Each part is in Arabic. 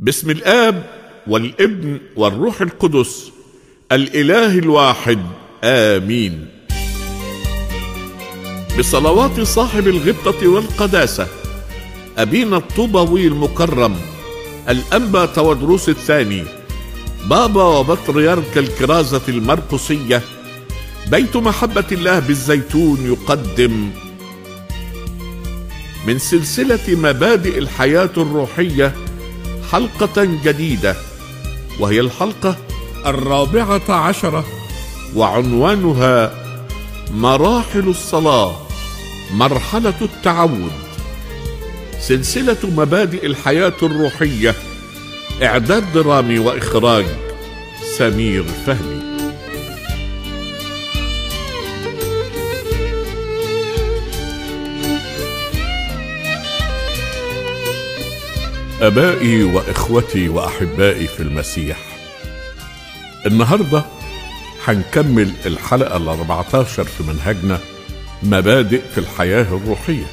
باسم الاب والابن والروح القدس الاله الواحد امين بصلوات صاحب الغبطه والقداسه ابينا الطوبوي المكرم الانبا تودروس الثاني بابا وبطريرك الكرازه المرقسيه بيت محبه الله بالزيتون يقدم من سلسله مبادئ الحياه الروحيه حلقة جديدة وهي الحلقة الرابعة عشرة وعنوانها مراحل الصلاة مرحلة التعود سلسلة مبادئ الحياة الروحية إعداد درامي وإخراج سمير فهمي أبائي وإخوتي وأحبائي في المسيح النهاردة هنكمل الحلقة ال 14 في منهجنا مبادئ في الحياة الروحية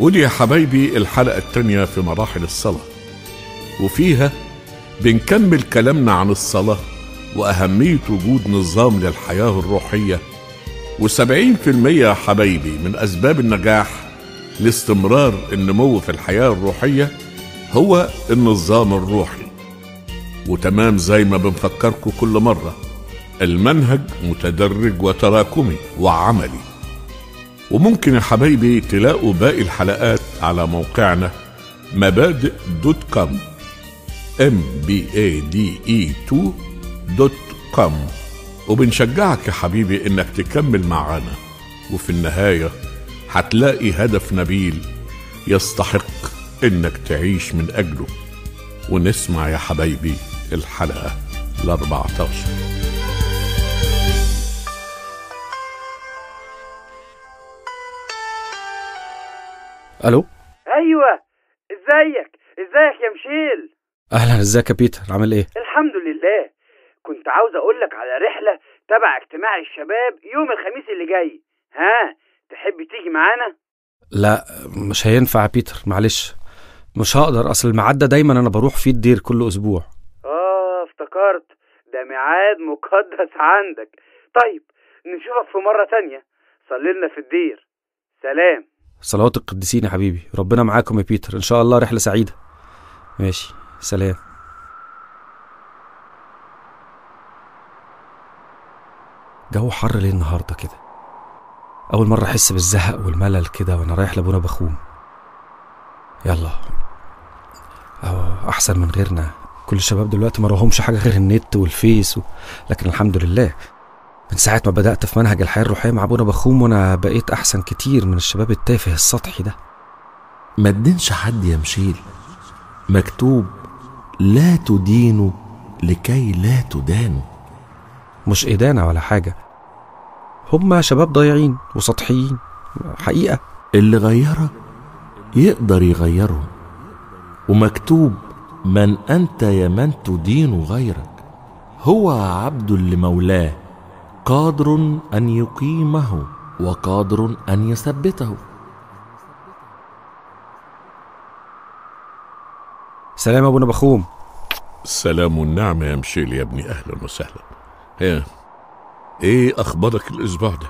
ودي يا حبايبي الحلقة التانية في مراحل الصلاة وفيها بنكمل كلامنا عن الصلاة وأهمية وجود نظام للحياة الروحية و70% يا حبايبي من أسباب النجاح لاستمرار النمو في الحياة الروحية هو النظام الروحي وتمام زي ما بنفكركم كل مرة المنهج متدرج وتراكمي وعملي وممكن يا حبايبي تلاقوا باقي الحلقات على موقعنا مبادئ دوت كوم m b a d e 2 دوت كوم وبنشجعك يا حبيبي انك تكمل معانا وفي النهايه هتلاقي هدف نبيل يستحق انك تعيش من اجله ونسمع يا حبايبي الحلقه ال 14 الو ايوه ازيك ازيك يا مشيل اهلا ازيك يا بيتر عامل ايه الحمد لله كنت عاوز اقول لك على رحله تبع اجتماع الشباب يوم الخميس اللي جاي ها تحب تيجي معانا لا مش هينفع يا بيتر معلش مش هقدر اصل الميعاد ده دايما انا بروح فيه الدير كل اسبوع اه افتكرت ده ميعاد مقدس عندك طيب نشوفك في مرة تانية لنا في الدير سلام صلوات القديسين يا حبيبي ربنا معاكم يا بيتر ان شاء الله رحلة سعيدة ماشي سلام جو حر ليه النهاردة كده أول مرة أحس بالزهق والملل كده وأنا رايح لأبونا بخوم يلا أو أحسن من غيرنا كل الشباب دلوقتي ما راهمش حاجة غير النت والفيس و... لكن الحمد لله من ساعة ما بدأت في منهج الحياة الروحية مع أبونا بخوم وأنا بقيت أحسن كتير من الشباب التافه السطحي ده ما تدينش حد يا مشيل مكتوب لا تدينوا لكي لا تدانوا مش إدانة ولا حاجة هما شباب ضايعين وسطحيين حقيقة اللي غيرك يقدر يغيرهم ومكتوب من أنت يا من تدين غيرك هو عبد لمولاه قادر أن يقيمه وقادر أن يثبته سلام أبونا نبخوم سلام النعمة يا مشيل يا ابني أهلا وسهلا هي. إيه أخبارك الأسبوع ده؟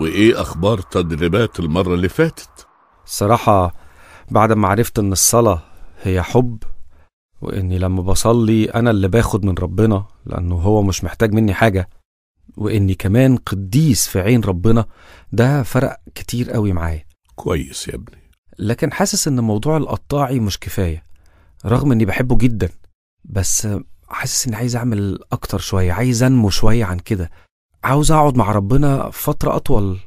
وإيه أخبار تدريبات المرة اللي فاتت؟ صراحه بعد ما عرفت إن الصلاة هي حب واني لما بصلي انا اللي باخد من ربنا لانه هو مش محتاج مني حاجه واني كمان قديس في عين ربنا ده فرق كتير قوي معايا كويس يا ابني لكن حاسس ان موضوع القطاعي مش كفايه رغم اني بحبه جدا بس حاسس اني عايز اعمل اكتر شويه عايز انمو شويه عن كده عاوز اقعد مع ربنا فتره اطول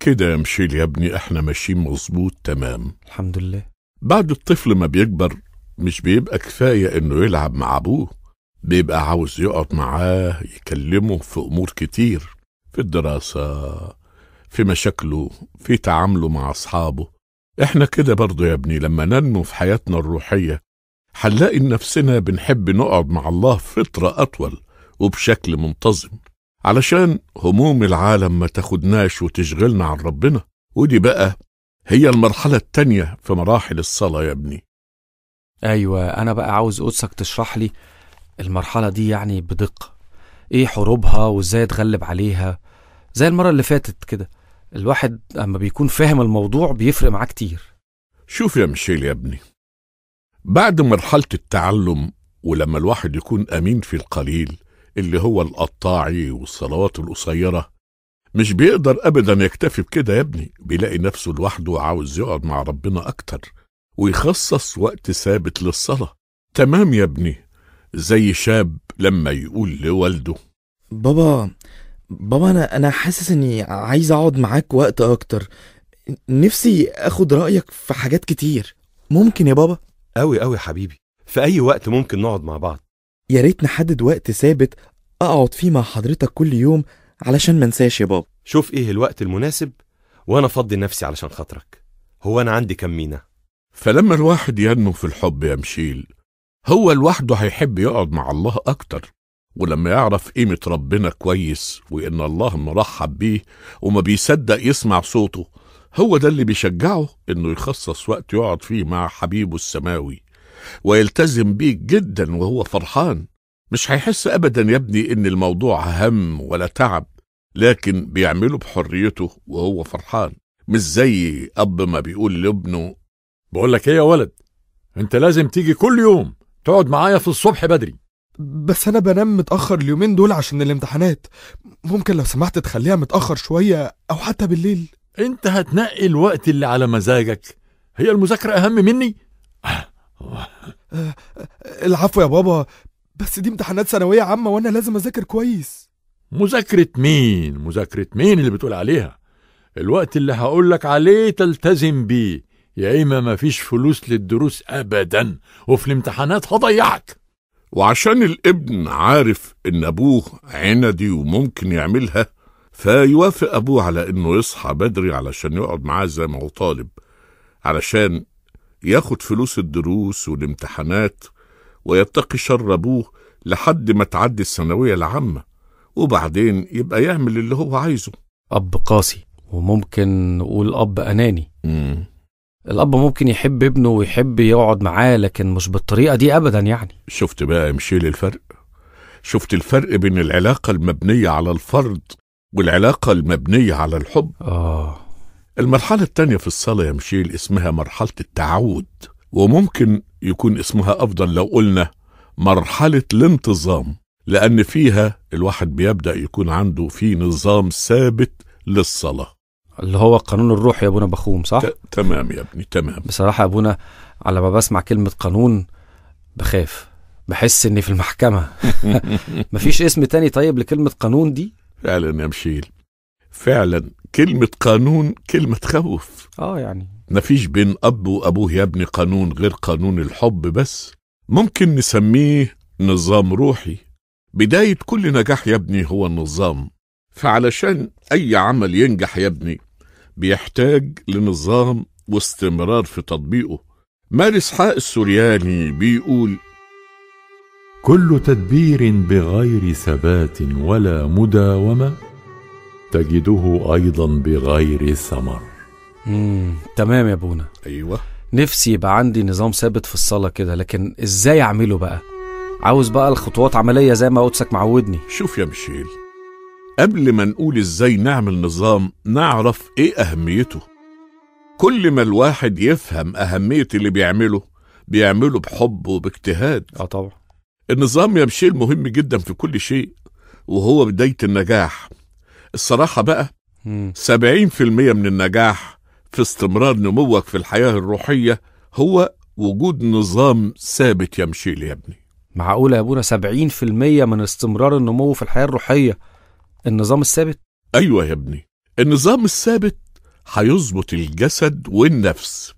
كده يا مشيل يا ابني احنا ماشيين مظبوط تمام الحمد لله بعد الطفل ما بيكبر مش بيبقى كفاية إنه يلعب مع أبوه بيبقى عاوز يقعد معاه يكلمه في أمور كتير في الدراسة في مشاكله في تعامله مع أصحابه إحنا كده برضه يا ابني لما ننمو في حياتنا الروحية هنلاقي نفسنا بنحب نقعد مع الله فترة أطول وبشكل منتظم علشان هموم العالم ما تاخدناش وتشغلنا عن ربنا ودي بقى هي المرحلة التانية في مراحل الصلاة يا ابني أيوة أنا بقى عاوز قدسك تشرح لي المرحلة دي يعني بدقة إيه حروبها وإزاي أتغلب عليها زي المرة اللي فاتت كده الواحد أما بيكون فاهم الموضوع بيفرق معاه كتير شوف يا ميشيل يا ابني بعد مرحلة التعلم ولما الواحد يكون أمين في القليل اللي هو القطاعي والصلوات القصيرة مش بيقدر ابدا يكتفي بكده يا ابني بيلاقي نفسه لوحده وعاوز يقعد مع ربنا اكتر ويخصص وقت ثابت للصلاه تمام يا ابني زي شاب لما يقول لوالده بابا بابا انا انا حاسس اني عايز اقعد معاك وقت اكتر نفسي اخد رايك في حاجات كتير ممكن يا بابا اوي اوي حبيبي في اي وقت ممكن نقعد مع بعض يا ريت نحدد وقت ثابت اقعد فيه مع حضرتك كل يوم علشان منساش يا بابا شوف ايه الوقت المناسب وانا افضي نفسي علشان خاطرك هو انا عندي كم مينا فلما الواحد ينمو في الحب يا مشيل هو لوحده هيحب يقعد مع الله اكتر ولما يعرف قيمة ربنا كويس وإن الله مرحب بيه وما بيصدق يسمع صوته هو ده اللي بيشجعه إنه يخصص وقت يقعد فيه مع حبيبه السماوي ويلتزم بيه جدا وهو فرحان مش هيحس أبدا يا ابني إن الموضوع هم ولا تعب لكن بيعمله بحريته وهو فرحان مش زي أب ما بيقول لابنه بقول لك إيه يا ولد أنت لازم تيجي كل يوم تقعد معايا في الصبح بدري بس أنا بنام متأخر اليومين دول عشان الامتحانات ممكن لو سمحت تخليها متأخر شوية أو حتى بالليل أنت هتنقي الوقت اللي على مزاجك هي المذاكرة أهم مني؟ آه، آه، العفو يا بابا بس دي امتحانات ثانوية عامة وأنا لازم أذاكر كويس مذاكرة مين؟ مذاكرة مين اللي بتقول عليها؟ الوقت اللي هقول لك عليه تلتزم بيه يا إما مفيش فلوس للدروس أبدا وفي الامتحانات هضيعك وعشان الابن عارف إن أبوه عندي وممكن يعملها فيوافق أبوه على إنه يصحى بدري علشان يقعد معاه زي ما هو طالب علشان ياخد فلوس الدروس والامتحانات ويتقي شر أبوه لحد ما تعدي الثانوية العامة وبعدين يبقى يعمل اللي هو عايزه أب قاسي وممكن نقول أب أناني مم. الأب ممكن يحب ابنه ويحب يقعد معاه لكن مش بالطريقة دي أبدا يعني شفت بقى مشيل الفرق شفت الفرق بين العلاقة المبنية على الفرض والعلاقة المبنية على الحب آه المرحلة التانية في الصلاة يا مشيل اسمها مرحلة التعود وممكن يكون اسمها أفضل لو قلنا مرحلة الانتظام لأن فيها الواحد بيبدأ يكون عنده في نظام ثابت للصلاة اللي هو قانون الروح يا ابونا بخوم صح؟ تمام يا ابني تمام بصراحة يا ابونا على ما بسمع كلمة قانون بخاف بحس اني في المحكمة مفيش اسم تاني طيب لكلمة قانون دي؟ فعلا يا مشيل فعلا كلمة قانون كلمة تخوف اه يعني مفيش بين أب وأبوه يا ابني قانون غير قانون الحب بس ممكن نسميه نظام روحي بداية كل نجاح يا ابني هو النظام فعلشان أي عمل ينجح يا ابني بيحتاج لنظام واستمرار في تطبيقه مارس إسحاق السورياني بيقول كل تدبير بغير ثبات ولا مداومة تجده أيضا بغير ثمر امم تمام يا بونا ايوه نفسي يبقى عندي نظام ثابت في الصلاة كده لكن ازاي اعمله بقى عاوز بقى الخطوات عملية زي ما قدسك معودني شوف يا مشيل قبل ما نقول ازاي نعمل نظام نعرف ايه اهميته كل ما الواحد يفهم اهمية اللي بيعمله بيعمله بحب وباجتهاد اه طبعا النظام يا مشيل مهم جدا في كل شيء وهو بداية النجاح الصراحة بقى مم. 70% من النجاح في استمرار نموك في الحياة الروحية هو وجود نظام ثابت يمشي لي يا ابني معقولة يا أبونا 70% من استمرار النمو في الحياة الروحية النظام الثابت؟ أيوة يا ابني النظام الثابت هيظبط الجسد والنفس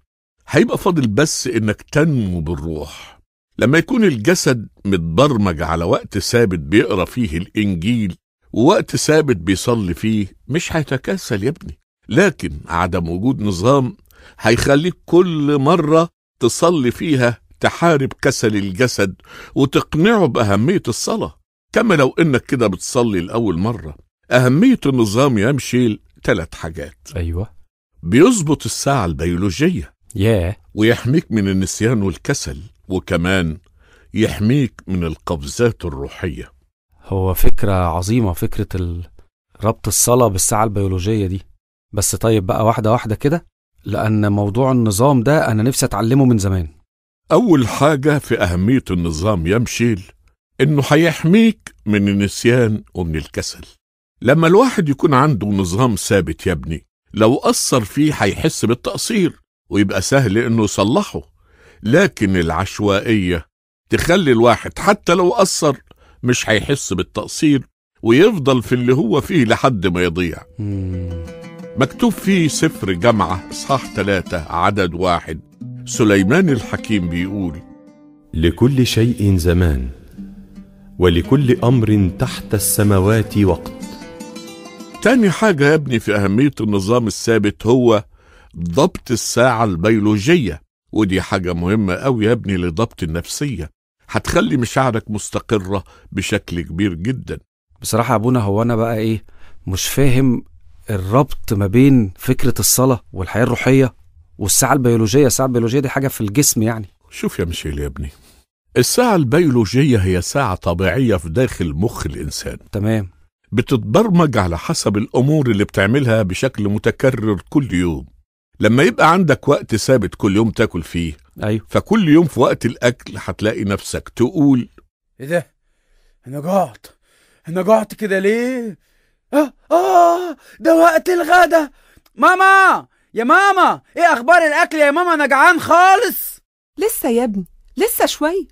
هيبقى فاضل بس إنك تنمو بالروح لما يكون الجسد متبرمج على وقت ثابت بيقرأ فيه الإنجيل ووقت ثابت بيصلي فيه مش هيتكاسل يا ابني لكن عدم وجود نظام هيخليك كل مرة تصلي فيها تحارب كسل الجسد وتقنعه بأهمية الصلاة كما لو إنك كده بتصلي لأول مرة أهمية النظام يا مشيل ثلاث حاجات أيوة بيظبط الساعة البيولوجية ياه yeah. ويحميك من النسيان والكسل وكمان يحميك من القفزات الروحية هو فكرة عظيمة فكرة ال... ربط الصلاة بالساعة البيولوجية دي بس طيب بقى واحدة واحدة كده لأن موضوع النظام ده أنا نفسي أتعلمه من زمان أول حاجة في أهمية النظام يا مشيل إنه هيحميك من النسيان ومن الكسل لما الواحد يكون عنده نظام ثابت يا ابني لو أثر فيه هيحس بالتقصير ويبقى سهل إنه يصلحه لكن العشوائية تخلي الواحد حتى لو أثر مش هيحس بالتقصير ويفضل في اللي هو فيه لحد ما يضيع مكتوب في سفر جامعة إصحاح ثلاثة عدد واحد سليمان الحكيم بيقول لكل شيء زمان ولكل أمر تحت السماوات وقت تاني حاجة يا ابني في أهمية النظام الثابت هو ضبط الساعة البيولوجية ودي حاجة مهمة أوي يا ابني لضبط النفسية هتخلي مشاعرك مستقرة بشكل كبير جدا بصراحة أبونا هو أنا بقى إيه مش فاهم الربط ما بين فكره الصلاه والحياه الروحيه والساعه البيولوجيه الساعه البيولوجيه دي حاجه في الجسم يعني شوف يا ميشيل يا ابني الساعه البيولوجيه هي ساعه طبيعيه في داخل مخ الانسان تمام بتتبرمج على حسب الامور اللي بتعملها بشكل متكرر كل يوم لما يبقى عندك وقت ثابت كل يوم تاكل فيه ايوه فكل يوم في وقت الاكل هتلاقي نفسك تقول ايه ده انا جعت انا جعت كده ليه آه آه ده وقت الغدا ماما يا ماما إيه أخبار الأكل يا ماما أنا جعان خالص لسه يا ابني لسه شوي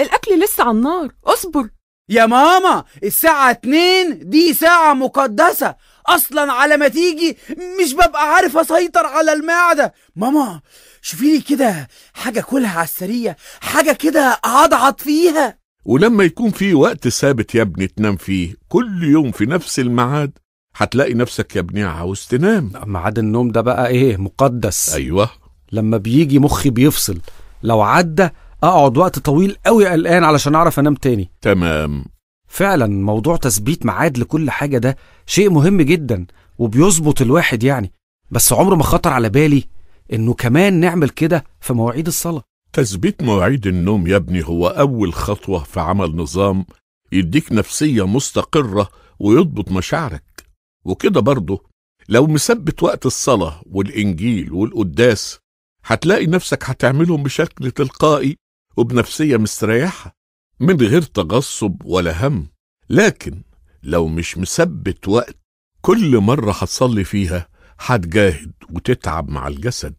الأكل لسه على النار اصبر يا ماما الساعة اتنين دي ساعة مقدسة أصلا على ما تيجي مش ببقى عارف أسيطر على المعدة ماما شوفيلي كده حاجة كلها على السرية حاجة كده اضعط فيها ولما يكون في وقت ثابت يا ابني تنام فيه كل يوم في نفس الميعاد هتلاقي نفسك يا ابني عاوز تنام ميعاد النوم ده بقى ايه مقدس ايوه لما بيجي مخي بيفصل لو عدى اقعد وقت طويل قوي قلقان علشان اعرف انام تاني تمام فعلا موضوع تثبيت ميعاد لكل حاجه ده شيء مهم جدا وبيظبط الواحد يعني بس عمره ما خطر على بالي انه كمان نعمل كده في مواعيد الصلاه تثبيت مواعيد النوم يا ابني هو أول خطوة في عمل نظام يديك نفسية مستقرة ويضبط مشاعرك وكده برضه لو مثبت وقت الصلاة والإنجيل والقداس هتلاقي نفسك هتعملهم بشكل تلقائي وبنفسية مستريحة من غير تغصب ولا هم لكن لو مش مثبت وقت كل مرة هتصلي فيها هتجاهد وتتعب مع الجسد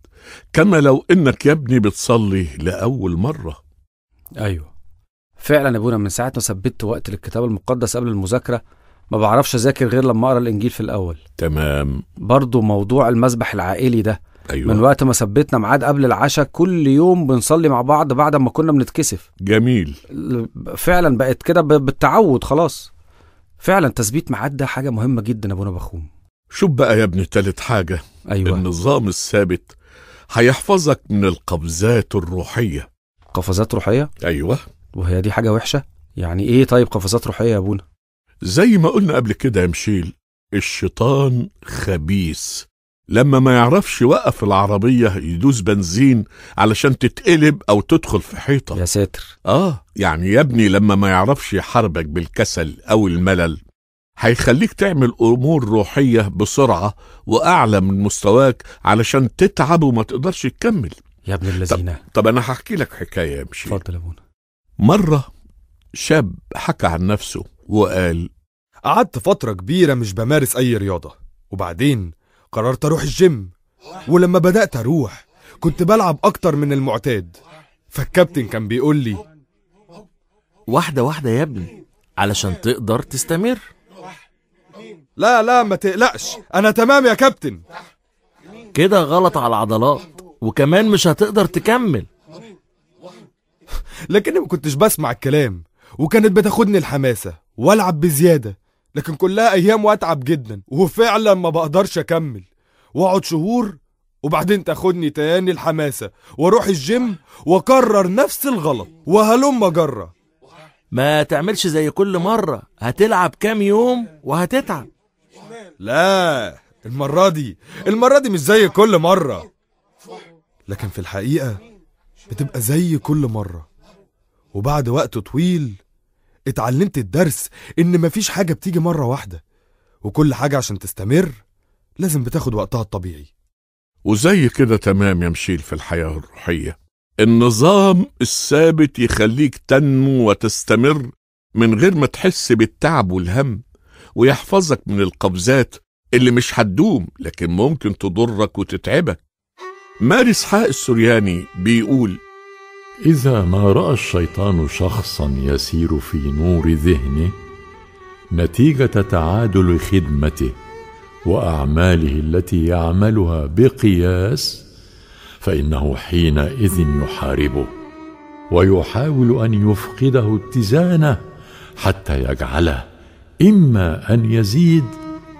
كما لو انك يا ابني بتصلي لاول مره ايوه فعلا يا ابونا من ساعه ما ثبت وقت للكتاب المقدس قبل المذاكره ما بعرفش اذاكر غير لما اقرا الانجيل في الاول تمام برضه موضوع المسبح العائلي ده أيوة. من وقت ما ثبتنا ميعاد قبل العشاء كل يوم بنصلي مع بعض بعد ما كنا بنتكسف جميل فعلا بقت كده بالتعود خلاص فعلا تثبيت ميعاد ده حاجه مهمه جدا يا ابونا بخوم شوف بقى يا ابني تالت حاجه أيوة. النظام الثابت هيحفظك من القفزات الروحية قفزات روحية؟ أيوة وهي دي حاجة وحشة؟ يعني إيه طيب قفزات روحية يا أبونا؟ زي ما قلنا قبل كده يا مشيل الشيطان خبيث لما ما يعرفش يوقف العربية يدوس بنزين علشان تتقلب أو تدخل في حيطة يا ساتر آه يعني يا ابني لما ما يعرفش يحاربك بالكسل أو الملل هيخليك تعمل امور روحيه بسرعه واعلى من مستواك علشان تتعب وما تقدرش تكمل يا ابن الذين طب, طب انا هحكي لك حكايه يا مشي اتفضل يا ابونا مره شاب حكى عن نفسه وقال قعدت فتره كبيره مش بمارس اي رياضه وبعدين قررت اروح الجيم ولما بدات اروح كنت بلعب اكتر من المعتاد فالكابتن كان بيقول لي واحده واحده يا ابني علشان تقدر تستمر لا لا ما تقلقش انا تمام يا كابتن كده غلط على العضلات وكمان مش هتقدر تكمل لكني ما كنتش بسمع الكلام وكانت بتاخدني الحماسة والعب بزيادة لكن كلها ايام واتعب جدا وفعلا ما بقدرش اكمل واقعد شهور وبعدين تاخدني تاني الحماسة واروح الجيم واكرر نفس الغلط وهلم جرة ما تعملش زي كل مرة هتلعب كام يوم وهتتعب لا المرة دي المرة دي مش زي كل مرة لكن في الحقيقة بتبقى زي كل مرة وبعد وقت طويل اتعلمت الدرس إن مفيش حاجة بتيجي مرة واحدة وكل حاجة عشان تستمر لازم بتاخد وقتها الطبيعي وزي كده تمام يا مشيل في الحياة الروحية النظام الثابت يخليك تنمو وتستمر من غير ما تحس بالتعب والهم ويحفظك من القفزات اللي مش هتدوم لكن ممكن تضرك وتتعبك ماري اسحاق السرياني بيقول إذا ما رأى الشيطان شخصا يسير في نور ذهنه نتيجة تعادل خدمته وأعماله التي يعملها بقياس فإنه حينئذ يحاربه ويحاول أن يفقده اتزانه حتى يجعله إما أن يزيد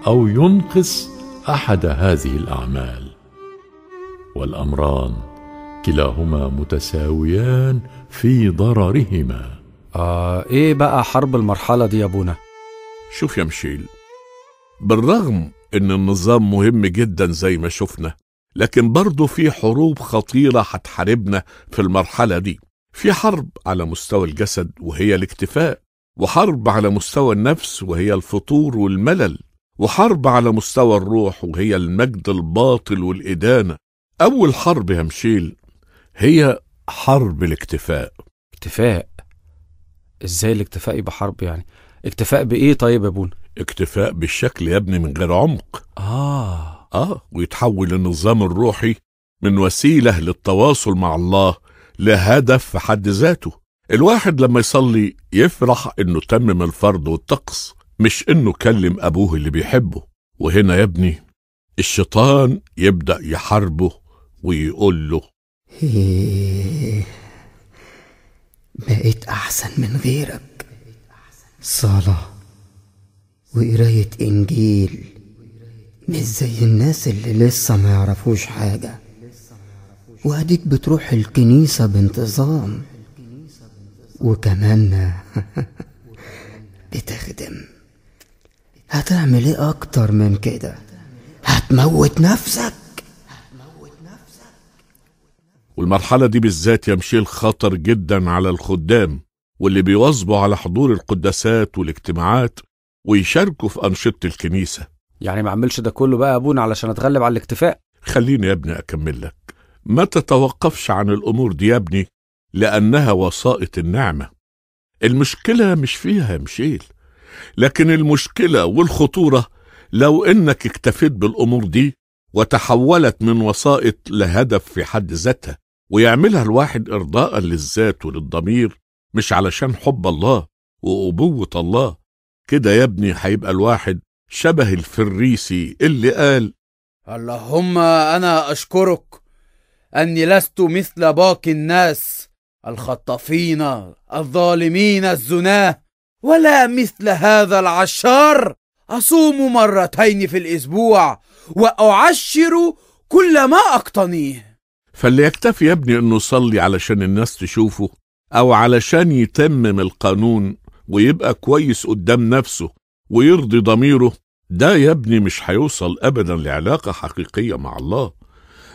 أو ينقص أحد هذه الأعمال والأمران كلاهما متساويان في ضررهما آه إيه بقى حرب المرحلة دي يا بونا شوف يا مشيل بالرغم إن النظام مهم جدا زي ما شفنا لكن برضه في حروب خطيرة هتحاربنا في المرحلة دي في حرب على مستوى الجسد وهي الاكتفاء وحرب على مستوى النفس وهي الفطور والملل وحرب على مستوى الروح وهي المجد الباطل والإدانة أول حرب يا مشيل هي حرب الاكتفاء اكتفاء ازاي الاكتفاء يبقى حرب يعني اكتفاء بايه طيب يا ابونا اكتفاء بالشكل يا ابني من غير عمق اه اه ويتحول النظام الروحي من وسيله للتواصل مع الله لهدف في حد ذاته الواحد لما يصلي يفرح انه تمم الفرض والطقس مش انه كلم ابوه اللي بيحبه وهنا يا ابني الشيطان يبدا يحاربه ويقول له بقيت احسن من غيرك صلاه وقرايه انجيل مش زي الناس اللي لسه ما يعرفوش حاجه وهديك بتروح الكنيسه بانتظام وكمان بتخدم هتعمل ايه اكتر من كده هتموت نفسك والمرحلة دي بالذات يا الخطر خطر جدا على الخدام واللي بيواظبوا على حضور القداسات والاجتماعات ويشاركوا في أنشطة الكنيسة يعني ما اعملش ده كله بقى يا ابونا علشان اتغلب على الاكتفاء خليني يا ابني أكمل لك ما تتوقفش عن الأمور دي يا ابني لأنها وسائط النعمة المشكلة مش فيها يا مشيل لكن المشكلة والخطورة لو إنك اكتفيت بالأمور دي وتحولت من وسائط لهدف في حد ذاتها ويعملها الواحد إرضاء للذات وللضمير مش علشان حب الله وأبوة الله كده يا ابني هيبقى الواحد شبه الفريسي اللي قال اللهم أنا أشكرك أني لست مثل باقي الناس الخطافين الظالمين الزناه ولا مثل هذا العشار اصوم مرتين في الاسبوع واعشر كل ما اقتنيه يكتفي يا ابني انه يصلي علشان الناس تشوفه او علشان يتمم القانون ويبقى كويس قدام نفسه ويرضي ضميره ده يا ابني مش هيوصل ابدا لعلاقه حقيقيه مع الله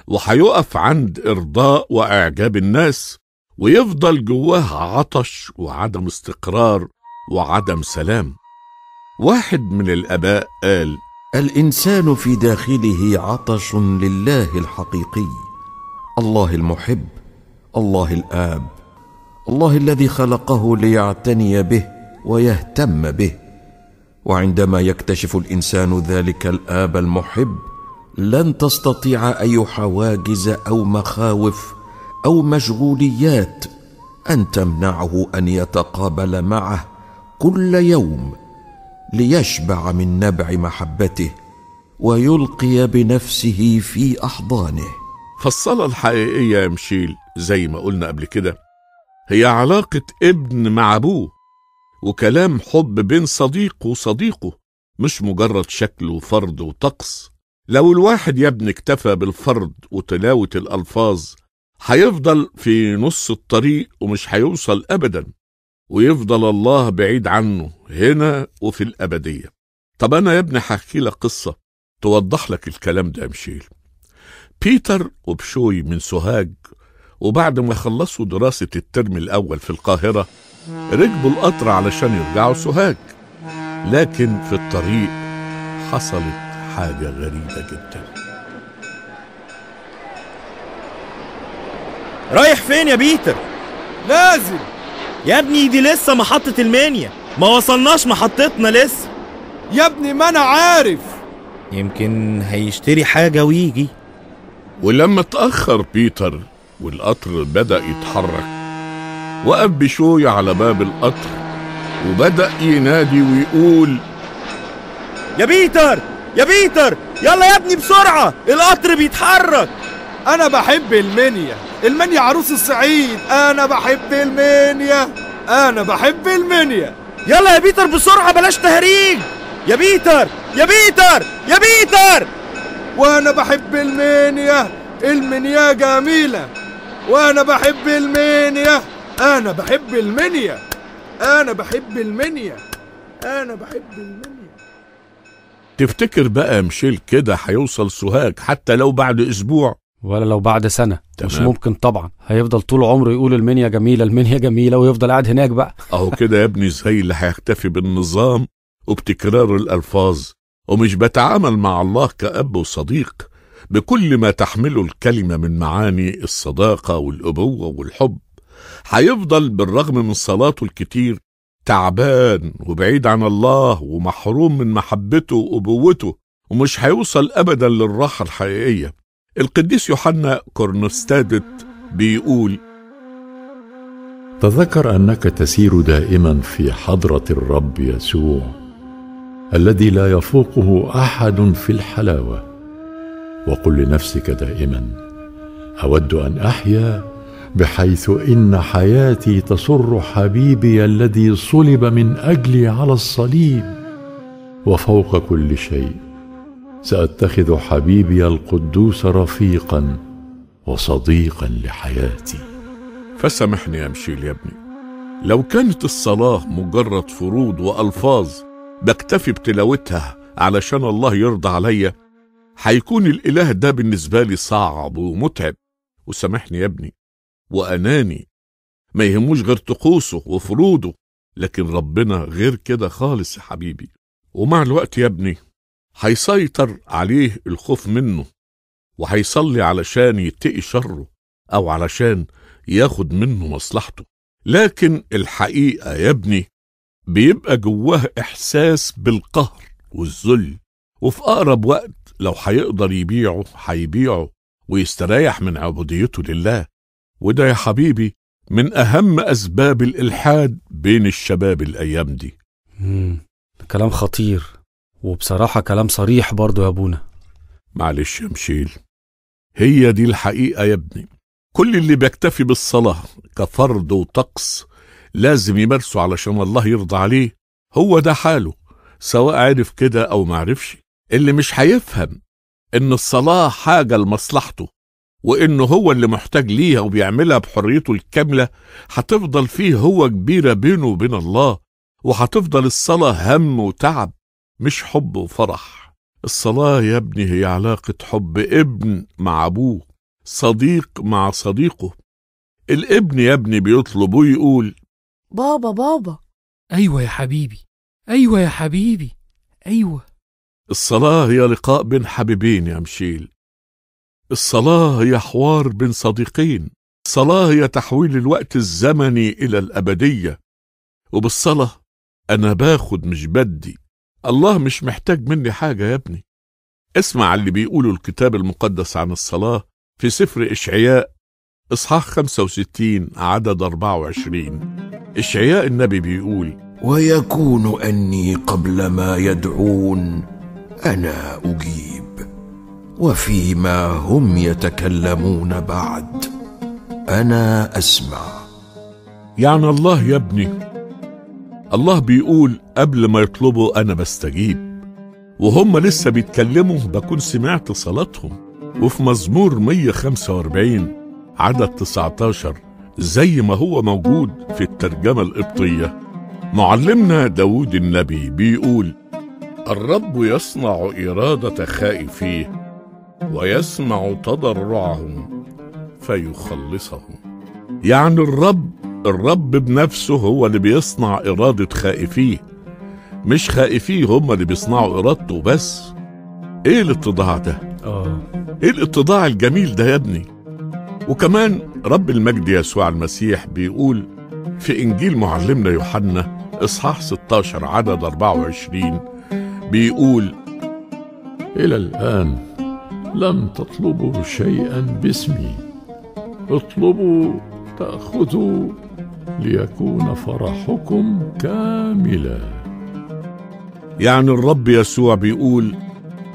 وهيقف عند ارضاء واعجاب الناس ويفضل جواه عطش وعدم استقرار وعدم سلام واحد من الاباء قال الانسان في داخله عطش لله الحقيقي الله المحب الله الاب الله الذي خلقه ليعتني به ويهتم به وعندما يكتشف الانسان ذلك الاب المحب لن تستطيع اي حواجز او مخاوف او مشغوليات ان تمنعه ان يتقابل معه كل يوم ليشبع من نبع محبته ويلقي بنفسه في احضانه فالصلاه الحقيقيه يا مشيل زي ما قلنا قبل كده هي علاقه ابن مع ابوه وكلام حب بين صديق وصديقه مش مجرد شكل وفرد وطقس لو الواحد يا ابني اكتفى بالفرد وتلاوه الالفاظ هيفضل في نص الطريق ومش هيوصل أبدا ويفضل الله بعيد عنه هنا وفي الأبدية طب أنا يا ابني هحكي لك قصة توضح لك الكلام ده مشيل بيتر وبشوي من سوهاج وبعد ما خلصوا دراسة الترم الأول في القاهرة ركبوا القطر علشان يرجعوا سوهاج لكن في الطريق حصلت حاجة غريبة جداً رايح فين يا بيتر؟ نازل يا ابني دي لسه محطة المنيا ما وصلناش محطتنا لسه يا ابني ما انا عارف يمكن هيشتري حاجة ويجي ولما اتأخر بيتر والقطر بدأ يتحرك وقف بشوية على باب القطر وبدأ ينادي ويقول يا بيتر يا بيتر يلا يا ابني بسرعة القطر بيتحرك أنا بحب المنيا المنيا عروس الصعيد انا بحب المنيا انا بحب المنيا يلا يا بيتر بسرعه بلاش تهريج يا بيتر يا بيتر يا بيتر وانا بحب المنيا المنيا جميله وانا بحب المنيا انا بحب المنيا انا بحب المنيا انا بحب المنيا تفتكر بقى مشيل كده هيوصل سوهاج حتى لو بعد اسبوع ولا لو بعد سنه تمام. مش ممكن طبعا هيفضل طول عمره يقول المنيا جميله المنيا جميله ويفضل قاعد هناك بقى اهو كده يا ابني زي اللي هيختفي بالنظام وبتكرار الالفاظ ومش بتعامل مع الله كاب وصديق بكل ما تحمله الكلمه من معاني الصداقه والابوه والحب هيفضل بالرغم من صلاته الكتير تعبان وبعيد عن الله ومحروم من محبته وابوته ومش هيوصل ابدا للراحه الحقيقيه القديس يوحنا كورنستادت بيقول تذكر انك تسير دائما في حضره الرب يسوع الذي لا يفوقه احد في الحلاوه وقل لنفسك دائما اود ان احيا بحيث ان حياتي تسر حبيبي الذي صلب من اجلي على الصليب وفوق كل شيء ساتخذ حبيبي القدوس رفيقا وصديقا لحياتي فسامحني يا مشيل يا ابني لو كانت الصلاه مجرد فروض والفاظ بكتفي بتلاوتها علشان الله يرضى عليا هيكون الاله ده بالنسبه لي صعب ومتعب وسامحني يا ابني واناني ما يهموش غير طقوسه وفروضه لكن ربنا غير كده خالص يا حبيبي ومع الوقت يا ابني هيسيطر عليه الخوف منه وهيصلي علشان يتقي شره أو علشان ياخد منه مصلحته لكن الحقيقة يا ابني بيبقى جواه إحساس بالقهر والذل وفي أقرب وقت لو هيقدر يبيعه هيبيعه ويستريح من عبوديته لله وده يا حبيبي من أهم أسباب الإلحاد بين الشباب الأيام دي مم. كلام خطير وبصراحة كلام صريح برضه يا ابونا معلش يا مشيل هي دي الحقيقة يا ابني كل اللي بيكتفي بالصلاة كفرض وطقس لازم يمارسه علشان الله يرضى عليه هو ده حاله سواء عرف كده أو معرفش اللي مش هيفهم إن الصلاة حاجة لمصلحته وإنه هو اللي محتاج ليها وبيعملها بحريته الكاملة هتفضل فيه هو كبيرة بينه وبين الله وهتفضل الصلاة هم وتعب مش حب وفرح الصلاة يا ابني هي علاقة حب ابن مع أبوه صديق مع صديقه الابن يا ابني بيطلب ويقول بابا بابا أيوة يا حبيبي أيوة يا حبيبي أيوة الصلاة هي لقاء بين حبيبين يا مشيل الصلاة هي حوار بين صديقين الصلاة هي تحويل الوقت الزمني إلى الأبدية وبالصلاة أنا باخد مش بدي الله مش محتاج مني حاجة يا ابني اسمع اللي بيقوله الكتاب المقدس عن الصلاة في سفر إشعياء إصحاح 65 عدد 24 إشعياء النبي بيقول ويكون أني قبل ما يدعون أنا أجيب وفيما هم يتكلمون بعد أنا أسمع يعني الله يا ابني الله بيقول قبل ما يطلبوا أنا بستجيب وهم لسه بيتكلموا بكون سمعت صلاتهم وفي مزمور 145 عدد 19 زي ما هو موجود في الترجمة القبطية معلمنا داود النبي بيقول الرب يصنع إرادة خائفيه ويسمع تضرعهم فيخلصهم يعني الرب الرب بنفسه هو اللي بيصنع إرادة خائفيه مش خائفيه هم اللي بيصنعوا إرادته بس إيه الاتضاع ده؟ آه إيه الاتضاع الجميل ده يا ابني؟ وكمان رب المجد يسوع المسيح بيقول في إنجيل معلمنا يوحنا إصحاح 16 عدد 24 بيقول إلى الآن لم تطلبوا شيئا باسمي اطلبوا تأخذوا ليكون فرحكم كاملا يعني الرب يسوع بيقول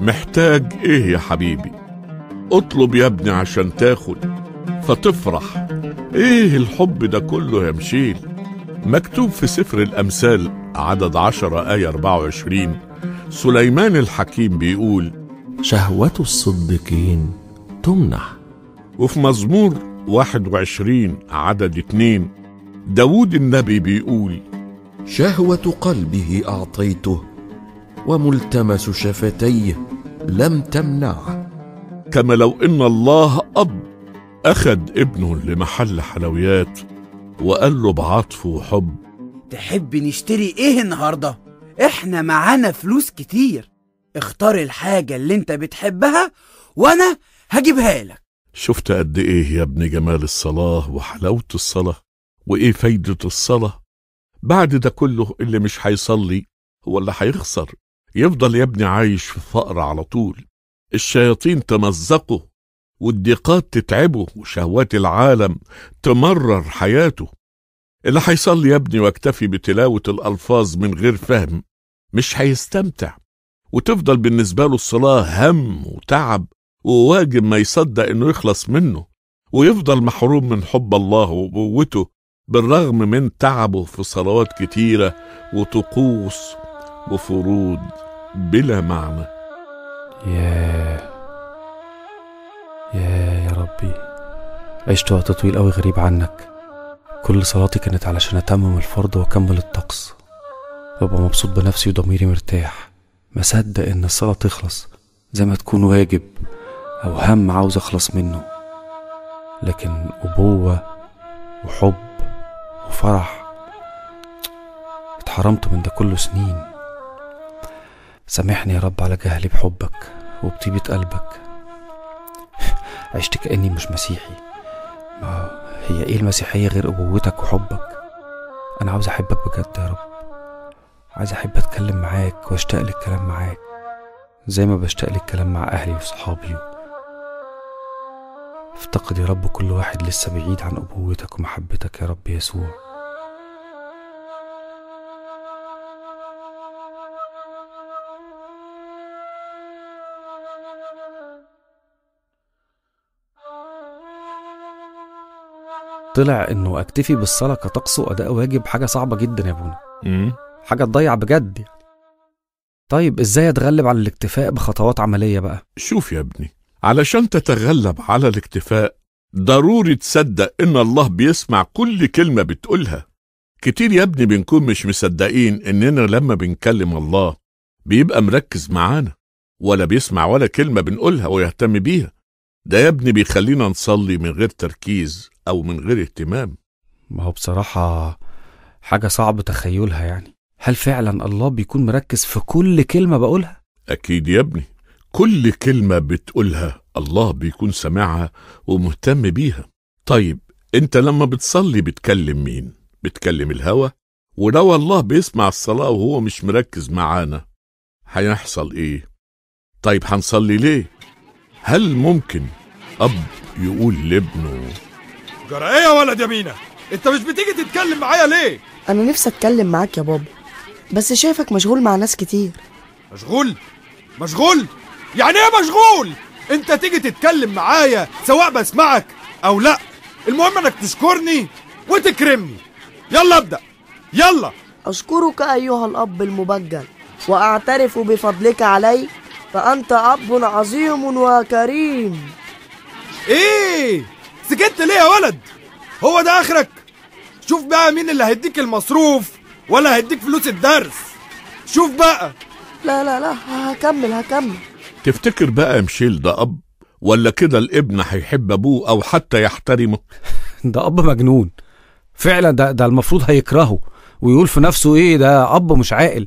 محتاج ايه يا حبيبي اطلب يا ابني عشان تاخد فتفرح ايه الحب ده كله يا مشيل مكتوب في سفر الامثال عدد عشرة آية 24 سليمان الحكيم بيقول شهوة الصديقين تمنح وفي مزمور 21 عدد 2 داود النبي بيقول شهوة قلبه أعطيته وملتمس شفتيه لم تمنعه كما لو إن الله أب أخد ابنه لمحل حلويات وقال له بعطف وحب تحب نشتري إيه النهاردة؟ إحنا معانا فلوس كتير اختار الحاجة اللي انت بتحبها وأنا هجيبها لك شفت قد إيه يا ابن جمال الصلاة وحلاوة الصلاة وايه فايدة الصلاة بعد ده كله اللي مش هيصلي هو اللي هيخسر يفضل يا ابني عايش في الفقر على طول الشياطين تمزقه والضيقات تتعبه وشهوات العالم تمرر حياته اللي هيصلي يا ابني واكتفي بتلاوة الألفاظ من غير فهم مش هيستمتع وتفضل بالنسبة له الصلاة هم وتعب وواجب ما يصدق انه يخلص منه ويفضل محروم من حب الله وقوته بالرغم من تعبه في صلوات كتيرة وطقوس وفروض بلا معنى ياه ياه يا ربي عشت وقت طويل أوي غريب عنك كل صلاتي كانت علشان أتمم الفرض وأكمل الطقس وأبقى مبسوط بنفسي وضميري مرتاح مصدق إن الصلاة تخلص زي ما تكون واجب أو هم عاوز أخلص منه لكن أبوة وحب وفرح اتحرمت من ده كله سنين سامحني يا رب على جهلي بحبك وبطيبة قلبك عشت كأني مش مسيحي ما هي ايه المسيحية غير أبوتك وحبك أنا عاوز أحبك بجد يا رب عايز أحب أتكلم معاك وأشتاق للكلام معاك زي ما بشتاق للكلام مع أهلي وصحابي افتقد يا رب كل واحد لسه بعيد عن أبوتك ومحبتك يا رب يسوع طلع انه اكتفي بالصلاه كطقس واداء واجب حاجه صعبه جدا يا ابونا حاجه تضيع بجد يعني. طيب ازاي اتغلب على الاكتفاء بخطوات عمليه بقى شوف يا ابني علشان تتغلب على الاكتفاء ضروري تصدق إن الله بيسمع كل كلمة بتقولها كتير يا ابني بنكون مش مصدقين إننا لما بنكلم الله بيبقى مركز معانا ولا بيسمع ولا كلمة بنقولها ويهتم بيها ده يا ابني بيخلينا نصلي من غير تركيز أو من غير اهتمام ما هو بصراحة حاجة صعب تخيلها يعني هل فعلا الله بيكون مركز في كل كلمة بقولها؟ أكيد يا ابني كل كلمة بتقولها الله بيكون سامعها ومهتم بيها طيب انت لما بتصلي بتكلم مين بتكلم الهوى ولو الله بيسمع الصلاة وهو مش مركز معانا هيحصل ايه طيب هنصلي ليه هل ممكن اب يقول لابنه جرى ايه يا ولد يا مينا انت مش بتيجي تتكلم معايا ليه انا نفسي اتكلم معاك يا بابا بس شايفك مشغول مع ناس كتير مشغول مشغول يعني ايه مشغول انت تيجي تتكلم معايا سواء بسمعك او لا المهم انك تشكرني وتكرمني يلا ابدا يلا اشكرك ايها الاب المبجل واعترف بفضلك علي فانت اب عظيم وكريم ايه سكت ليه يا ولد هو ده اخرك شوف بقى مين اللي هيديك المصروف ولا هيديك فلوس الدرس شوف بقى لا لا لا هكمل هكمل تفتكر بقى ميشيل ده أب ولا كده الابن هيحب أبوه أو حتى يحترمه؟ ده أب مجنون فعلا ده ده المفروض هيكرهه ويقول في نفسه إيه ده أب مش عاقل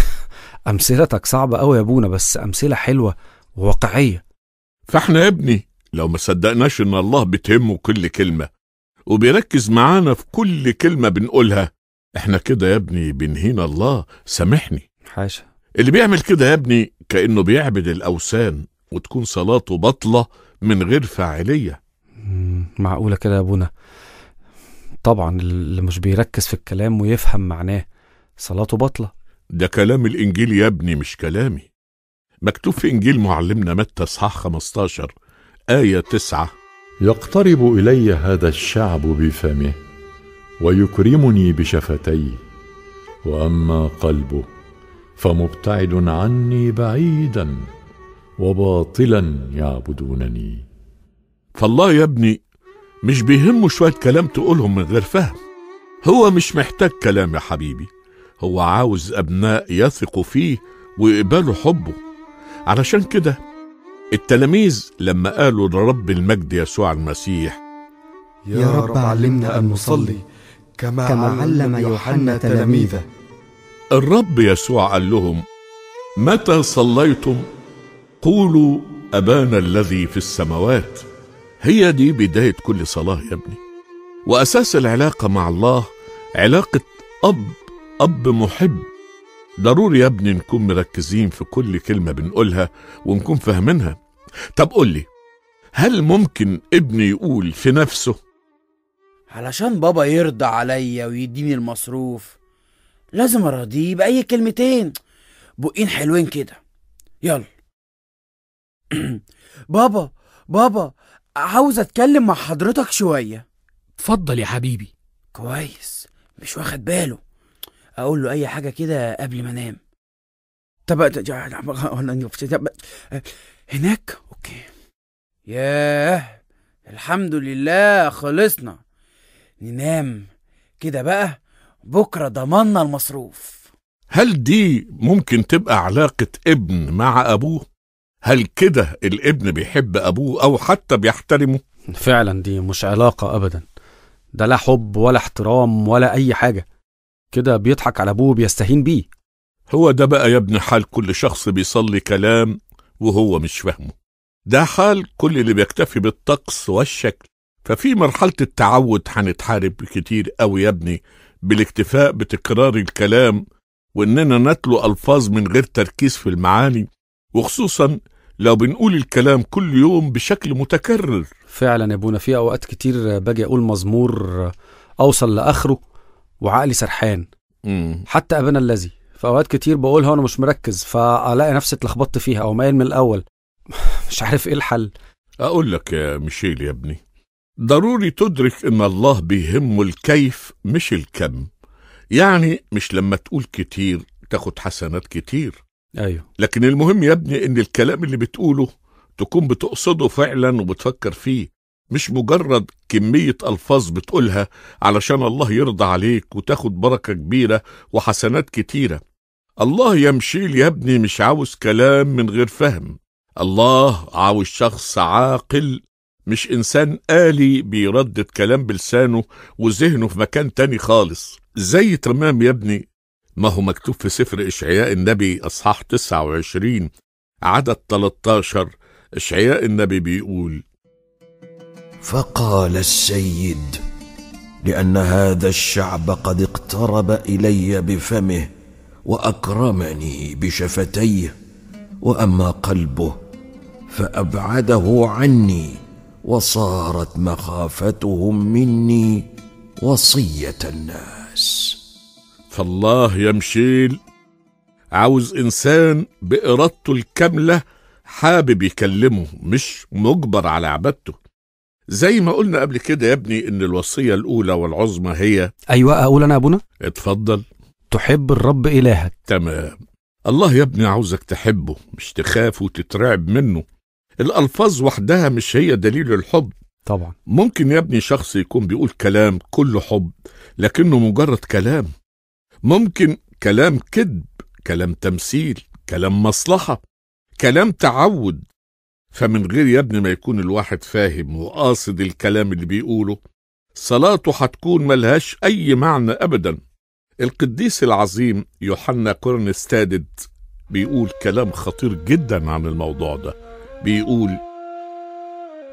أمثلتك صعبة أوي يا أبونا بس أمثلة حلوة وواقعية فإحنا يا ابني لو ما صدقناش إن الله بتهمه كل كلمة وبيركز معانا في كل كلمة بنقولها إحنا كده يا ابني بنهينا الله سامحني حاشا اللي بيعمل كده يا ابني كأنه بيعبد الأوثان وتكون صلاته بطلة من غير فاعلية معقولة كده يا أبونا طبعا اللي مش بيركز في الكلام ويفهم معناه صلاته بطلة ده كلام الإنجيل يا ابني مش كلامي مكتوب في إنجيل معلمنا متى إصحاح 15 آية 9 يقترب إلي هذا الشعب بفمه ويكرمني بشفتيه وأما قلبه فمبتعد عني بعيدا وباطلا يعبدونني فالله يا ابني مش بيهمه شوية كلام تقولهم من غير فهم هو مش محتاج كلام يا حبيبي هو عاوز أبناء يثقوا فيه ويقبلوا حبه علشان كده التلاميذ لما قالوا لرب المجد يسوع المسيح يا رب علمنا أن نصلي كما, كما علم يوحنا تلاميذه الرب يسوع قال لهم متى صليتم قولوا أبانا الذي في السماوات هي دي بداية كل صلاة يا ابني وأساس العلاقة مع الله علاقة أب أب محب ضروري يا ابني نكون مركزين في كل كلمة بنقولها ونكون فاهمينها طب قول لي هل ممكن ابني يقول في نفسه علشان بابا يرضى عليا ويديني المصروف لازم أراضيه بأي كلمتين بقين حلوين كده يلا بابا بابا عاوز أتكلم مع حضرتك شوية اتفضل يا حبيبي كويس مش واخد باله أقول له أي حاجة كده قبل ما أنام طب هناك أوكي ياه الحمد لله خلصنا ننام كده بقى بكرة ضمنا المصروف هل دي ممكن تبقى علاقة ابن مع أبوه؟ هل كده الابن بيحب أبوه أو حتى بيحترمه؟ فعلا دي مش علاقة أبدا ده لا حب ولا احترام ولا أي حاجة كده بيضحك على أبوه بيستهين بيه هو ده بقى يا ابن حال كل شخص بيصلي كلام وهو مش فاهمه ده حال كل اللي بيكتفي بالطقس والشكل ففي مرحلة التعود هنتحارب كتير أوي يا ابني بالاكتفاء بتكرار الكلام وإننا نتلو ألفاظ من غير تركيز في المعاني وخصوصا لو بنقول الكلام كل يوم بشكل متكرر فعلا يا ابونا في اوقات كتير باجي اقول مزمور اوصل لاخره وعقلي سرحان مم. حتى ابنا الذي في اوقات كتير بقولها وانا مش مركز فالاقي نفسي اتلخبطت فيها او مايل من الاول مش عارف ايه الحل اقول لك يا ميشيل يا ابني ضروري تدرك إن الله بيهمه الكيف مش الكم يعني مش لما تقول كتير تاخد حسنات كتير أيوه لكن المهم يا ابني إن الكلام اللي بتقوله تكون بتقصده فعلا وبتفكر فيه مش مجرد كمية ألفاظ بتقولها علشان الله يرضى عليك وتاخد بركة كبيرة وحسنات كتيرة الله يمشي يا ابني مش عاوز كلام من غير فهم الله عاوز شخص عاقل مش إنسان آلي بيردد كلام بلسانه وذهنه في مكان تاني خالص زي تمام يا ابني ما هو مكتوب في سفر إشعياء النبي أصحاح 29 عدد 13 إشعياء النبي بيقول فقال السيد لأن هذا الشعب قد اقترب إلي بفمه وأكرمني بشفتيه وأما قلبه فأبعده عني وصارت مخافتهم مني وصيه الناس فالله يا مشيل عاوز انسان بارادته الكامله حابب يكلمه مش مجبر على عبادته زي ما قلنا قبل كده يا ابني ان الوصيه الاولى والعظمى هي ايوه اقول انا ابونا اتفضل تحب الرب الهك تمام الله يا ابني عاوزك تحبه مش تخاف وتترعب منه الألفاظ وحدها مش هي دليل الحب طبعا ممكن يا ابني شخص يكون بيقول كلام كله حب لكنه مجرد كلام ممكن كلام كذب كلام تمثيل كلام مصلحة كلام تعود فمن غير يا ابني ما يكون الواحد فاهم وقاصد الكلام اللي بيقوله صلاته هتكون ملهاش أي معنى أبدا القديس العظيم يوحنا كورنستادد بيقول كلام خطير جدا عن الموضوع ده بيقول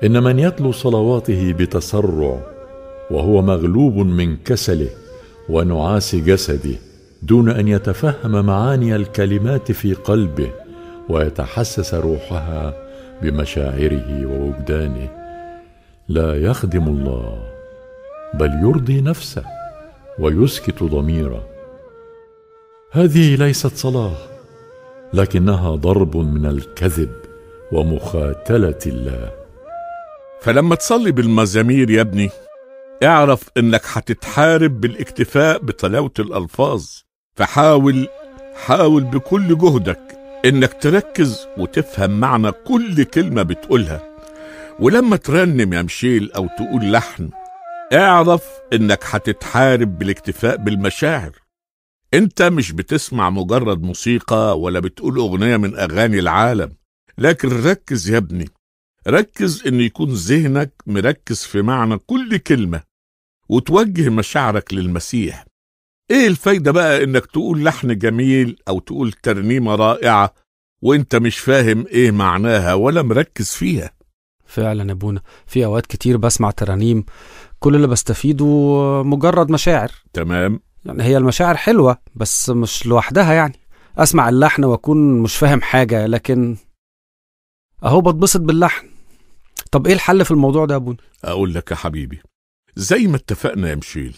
إن من يتلو صلواته بتسرع وهو مغلوب من كسله ونعاس جسده دون أن يتفهم معاني الكلمات في قلبه ويتحسس روحها بمشاعره ووجدانه لا يخدم الله بل يرضي نفسه ويسكت ضميره هذه ليست صلاه لكنها ضرب من الكذب ومخاتله الله فلما تصلي بالمزامير يا ابني اعرف انك هتتحارب بالاكتفاء بتلاوه الالفاظ فحاول حاول بكل جهدك انك تركز وتفهم معنى كل كلمه بتقولها ولما ترنم يا مشيل او تقول لحن اعرف انك هتتحارب بالاكتفاء بالمشاعر انت مش بتسمع مجرد موسيقى ولا بتقول اغنيه من اغاني العالم لكن ركز يا ابني ركز ان يكون ذهنك مركز في معنى كل كلمه وتوجه مشاعرك للمسيح ايه الفايده بقى انك تقول لحن جميل او تقول ترنيمه رائعه وانت مش فاهم ايه معناها ولا مركز فيها فعلا يا ابونا في اوقات كتير بسمع ترانيم كل اللي بستفيده مجرد مشاعر تمام يعني هي المشاعر حلوه بس مش لوحدها يعني اسمع اللحن واكون مش فاهم حاجه لكن اهو بتبسط باللحن طب ايه الحل في الموضوع ده يا ابونا اقول لك يا حبيبي زي ما اتفقنا يا مشيل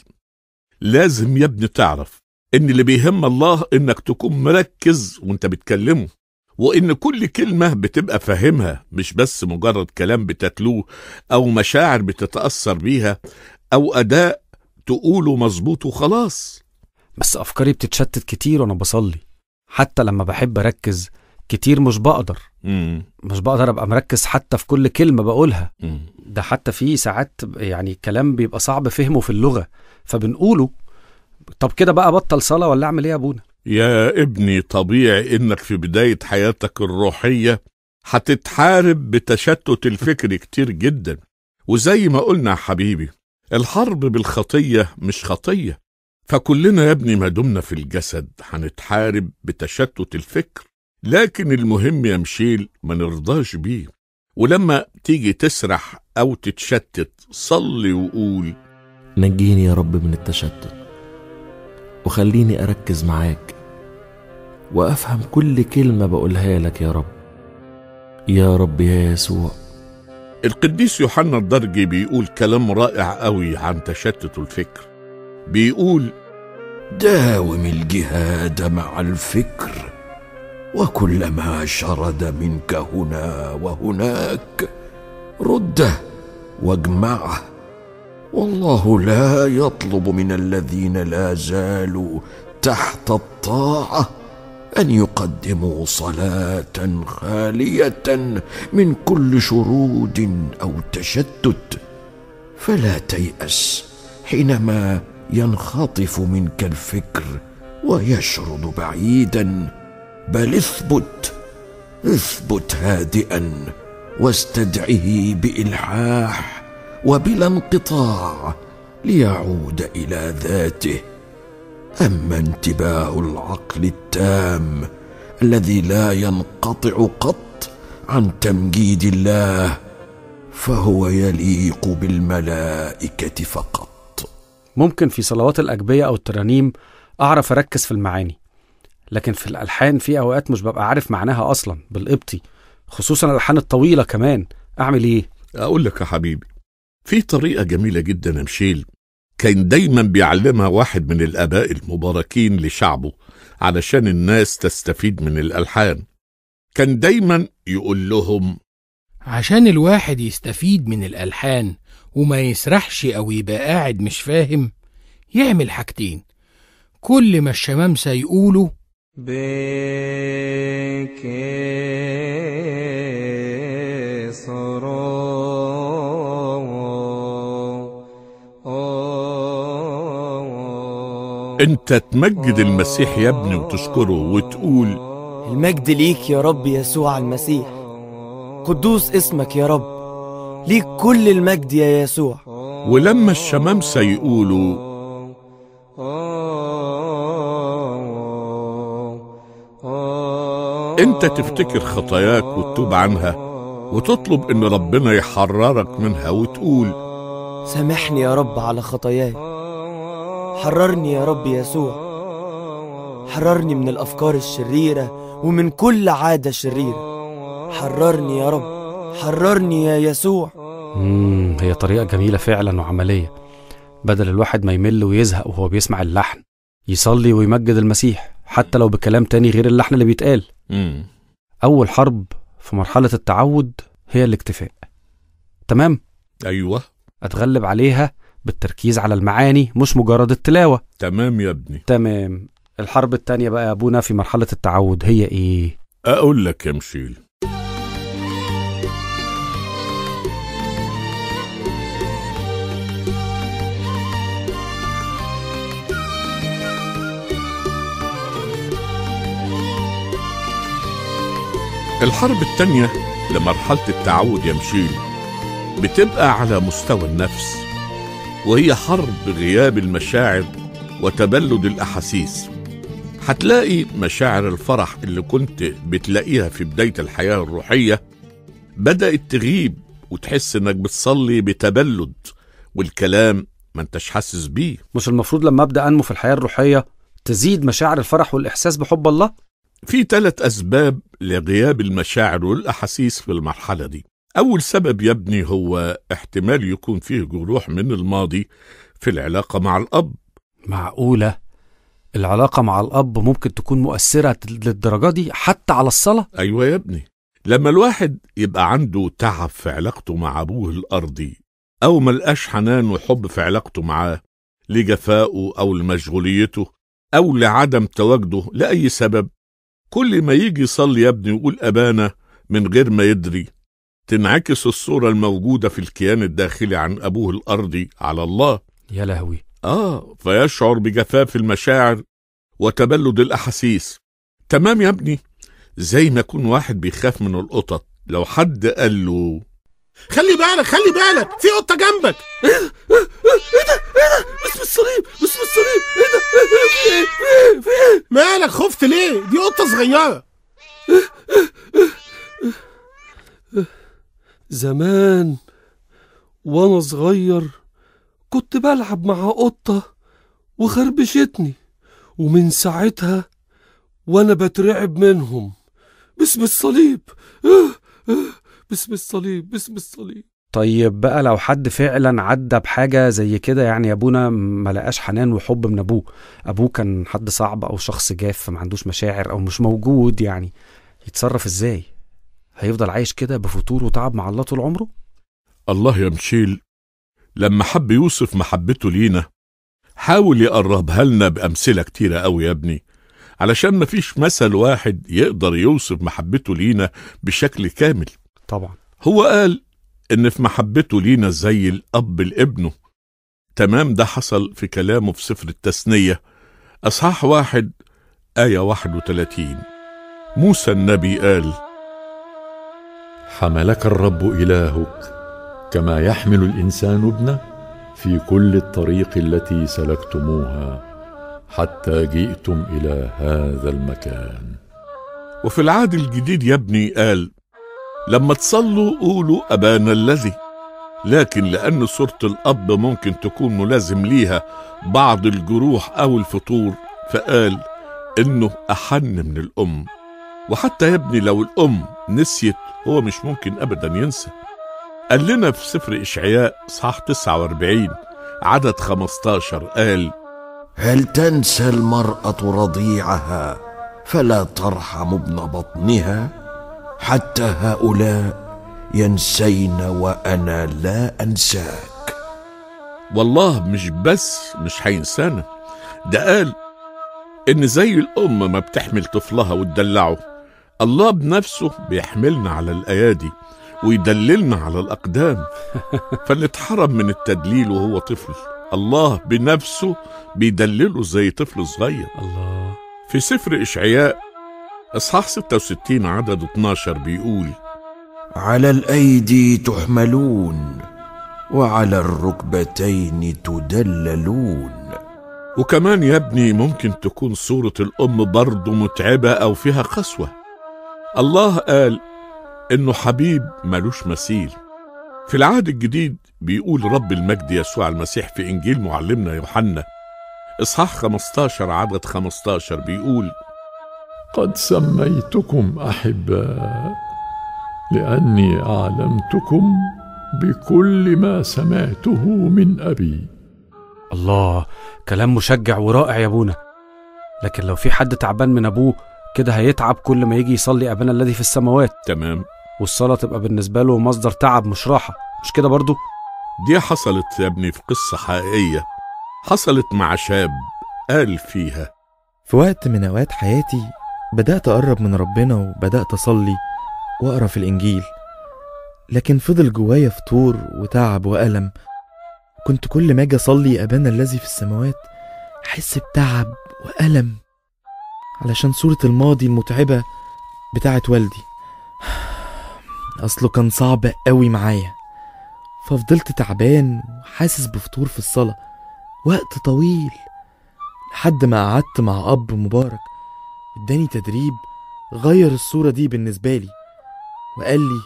لازم يا ابني تعرف ان اللي بيهم الله انك تكون مركز وانت بتكلمه وان كل كلمه بتبقى فاهمها مش بس مجرد كلام بتتلوه او مشاعر بتتاثر بيها او اداء تقوله مظبوط وخلاص بس افكاري بتتشتت كتير وانا بصلي حتى لما بحب اركز كتير مش بقدر مم. مش بقدر ابقى مركز حتى في كل كلمه بقولها مم. ده حتى في ساعات يعني كلام بيبقى صعب فهمه في اللغه فبنقوله طب كده بقى بطل صلاه ولا اعمل ايه يا ابونا يا ابني طبيعي انك في بدايه حياتك الروحيه هتتحارب بتشتت الفكر كتير جدا وزي ما قلنا يا حبيبي الحرب بالخطيه مش خطيه فكلنا يا ابني ما دمنا في الجسد هنتحارب بتشتت الفكر لكن المهم يا مشيل ما نرضاش بيه ولما تيجي تسرح أو تتشتت صلي وقول نجيني يا رب من التشتت وخليني أركز معاك وأفهم كل كلمة بقولها لك يا رب يا رب يا يسوع القديس يوحنا الدرجي بيقول كلام رائع قوي عن تشتت الفكر بيقول داوم الجهاد مع الفكر وكلما شرد منك هنا وهناك رده واجمعه والله لا يطلب من الذين لا زالوا تحت الطاعه ان يقدموا صلاه خاليه من كل شرود او تشتت فلا تياس حينما ينخطف منك الفكر ويشرد بعيدا بل اثبت اثبت هادئا واستدعه بالحاح وبلا انقطاع ليعود الى ذاته اما انتباه العقل التام الذي لا ينقطع قط عن تمجيد الله فهو يليق بالملائكه فقط ممكن في صلوات الاجبيه او الترانيم اعرف اركز في المعاني لكن في الالحان في اوقات مش ببقى عارف معناها اصلا بالقبطي خصوصا الالحان الطويله كمان اعمل ايه اقول لك يا حبيبي في طريقه جميله جدا يا مشيل كان دايما بيعلمها واحد من الاباء المباركين لشعبه علشان الناس تستفيد من الالحان كان دايما يقول لهم عشان الواحد يستفيد من الالحان وما يسرحش او يبقى قاعد مش فاهم يعمل حاجتين كل ما الشمامسه يقولوا بكسرى انت تمجد المسيح يا ابني وتشكره وتقول المجد ليك يا رب يسوع المسيح قدوس اسمك يا رب ليك كل المجد يا يسوع ولما الشمامسة يقولوا انت تفتكر خطاياك وتتوب عنها وتطلب ان ربنا يحررك منها وتقول سامحني يا رب على خطاياي حررني يا رب يسوع حررني من الافكار الشريره ومن كل عاده شريره حررني يا رب حررني يا يسوع هي طريقه جميله فعلا وعمليه بدل الواحد ما يمل ويزهق وهو بيسمع اللحن يصلي ويمجد المسيح حتى لو بكلام تاني غير اللحن اللي بيتقال مم. أول حرب في مرحلة التعود هي الاكتفاء تمام؟ أيوة أتغلب عليها بالتركيز على المعاني مش مجرد التلاوة تمام يا ابني تمام الحرب التانية بقى يا أبونا في مرحلة التعود هي إيه؟ أقول لك يا مشيل الحرب التانية لمرحلة التعود يا مشيل بتبقى على مستوى النفس وهي حرب غياب المشاعر وتبلد الأحاسيس هتلاقي مشاعر الفرح اللي كنت بتلاقيها في بداية الحياة الروحية بدأت تغيب وتحس إنك بتصلي بتبلد والكلام ما انتش حاسس بيه مش المفروض لما أبدأ أنمو في الحياة الروحية تزيد مشاعر الفرح والإحساس بحب الله في ثلاث أسباب لغياب المشاعر والأحاسيس في المرحلة دي أول سبب يبني هو احتمال يكون فيه جروح من الماضي في العلاقة مع الأب معقولة العلاقة مع الأب ممكن تكون مؤثرة للدرجة دي حتى على الصلاة؟ أيوة يا ابني لما الواحد يبقى عنده تعب في علاقته مع أبوه الأرضي أو ملقاش حنان وحب في علاقته معاه لجفائه أو لمشغوليته أو لعدم تواجده لأي سبب كل ما يجي يصلي يا ابني ويقول أبانا من غير ما يدري تنعكس الصورة الموجودة في الكيان الداخلي عن أبوه الأرضي على الله يا لهوي آه فيشعر بجفاف المشاعر وتبلد الأحاسيس تمام يا ابني زي ما يكون واحد بيخاف من القطط لو حد قال له خلي بالك خلي بالك في قطه جنبك ايه ده ايه ده ايه ده بسم الصليب بسم الصليب ايه ده في ايه في ايه ايه مالك خفت ليه دي قطه صغيره زمان وانا صغير كنت بلعب مع قطه وخربشتني ومن ساعتها وانا بترعب منهم بسم الصليب اه اه باسم الصليب باسم الصليب طيب بقى لو حد فعلا عدى بحاجة زي كده يعني أبونا ما لقاش حنان وحب من أبوه أبوه كان حد صعب أو شخص جاف ما عندوش مشاعر أو مش موجود يعني يتصرف إزاي هيفضل عايش كده بفتور وتعب مع الله طول عمره الله يا مشيل لما حب يوصف محبته لينا حاول يقربها لنا بأمثلة كتيرة أوي يا ابني علشان مفيش مثل واحد يقدر يوصف محبته لينا بشكل كامل طبعا هو قال ان في محبته لينا زي الاب لابنه تمام ده حصل في كلامه في سفر التثنيه اصحاح واحد ايه 31 موسى النبي قال حملك الرب الهك كما يحمل الانسان ابنه في كل الطريق التي سلكتموها حتى جئتم الى هذا المكان وفي العهد الجديد يا ابني قال لما تصلوا قولوا أبانا الذي لكن لأن صورة الأب ممكن تكون ملازم ليها بعض الجروح أو الفتور فقال إنه أحن من الأم وحتى يا ابني لو الأم نسيت هو مش ممكن أبدا ينسى قال لنا في سفر إشعياء صح 49 عدد 15 قال هل تنسى المرأة رضيعها فلا ترحم ابن بطنها؟ حتى هؤلاء ينسين وأنا لا أنساك والله مش بس مش هينسانا ده قال إن زي الأم ما بتحمل طفلها وتدلعه الله بنفسه بيحملنا على الأيادي ويدللنا على الأقدام فاللي اتحرم من التدليل وهو طفل الله بنفسه بيدلله زي طفل صغير الله في سفر إشعياء إصحاح 66 عدد 12 بيقول على الأيدي تحملون وعلى الركبتين تدللون وكمان يا ابني ممكن تكون صورة الأم برضه متعبة أو فيها قسوة الله قال إنه حبيب ملوش مثيل في العهد الجديد بيقول رب المجد يسوع المسيح في إنجيل معلمنا يوحنا إصحاح 15 عدد 15 بيقول قد سميتكم احباء لاني اعلمتكم بكل ما سمعته من ابي الله كلام مشجع ورائع يا ابونا لكن لو في حد تعبان من ابوه كده هيتعب كل ما يجي يصلي ابانا الذي في السماوات تمام والصلاه تبقى بالنسبه له مصدر تعب مش راحه مش كده برضو دي حصلت يا ابني في قصه حقيقيه حصلت مع شاب قال فيها في وقت من اوقات حياتي بدأت أقرب من ربنا وبدأت أصلي وأقرأ في الإنجيل لكن فضل جوايا فطور وتعب وألم كنت كل ما أجي أصلي أبانا الذي في السماوات أحس بتعب وألم علشان صورة الماضي المتعبة بتاعة والدي أصله كان صعب قوي معايا ففضلت تعبان وحاسس بفطور في الصلاة وقت طويل لحد ما قعدت مع أب مبارك اداني تدريب غير الصورة دي بالنسبة لي وقال لي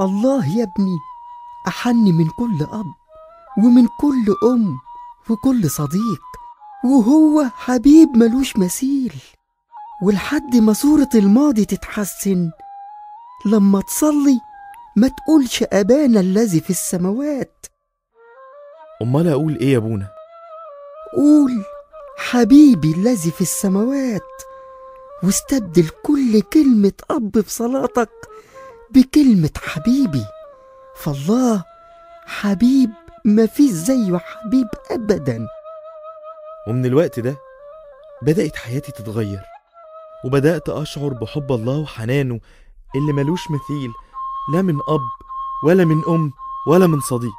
الله يا ابني أحن من كل أب ومن كل أم وكل صديق وهو حبيب ملوش مثيل ولحد ما صورة الماضي تتحسن لما تصلي ما تقولش أبانا الذي في السماوات أمال أقول إيه يا أبونا؟ قول حبيبي الذي في السماوات واستبدل كل كلمة أب في صلاتك بكلمة حبيبي فالله حبيب ما فيش زيه حبيب أبدا ومن الوقت ده بدأت حياتي تتغير وبدأت أشعر بحب الله وحنانه اللي ملوش مثيل لا من أب ولا من أم ولا من صديق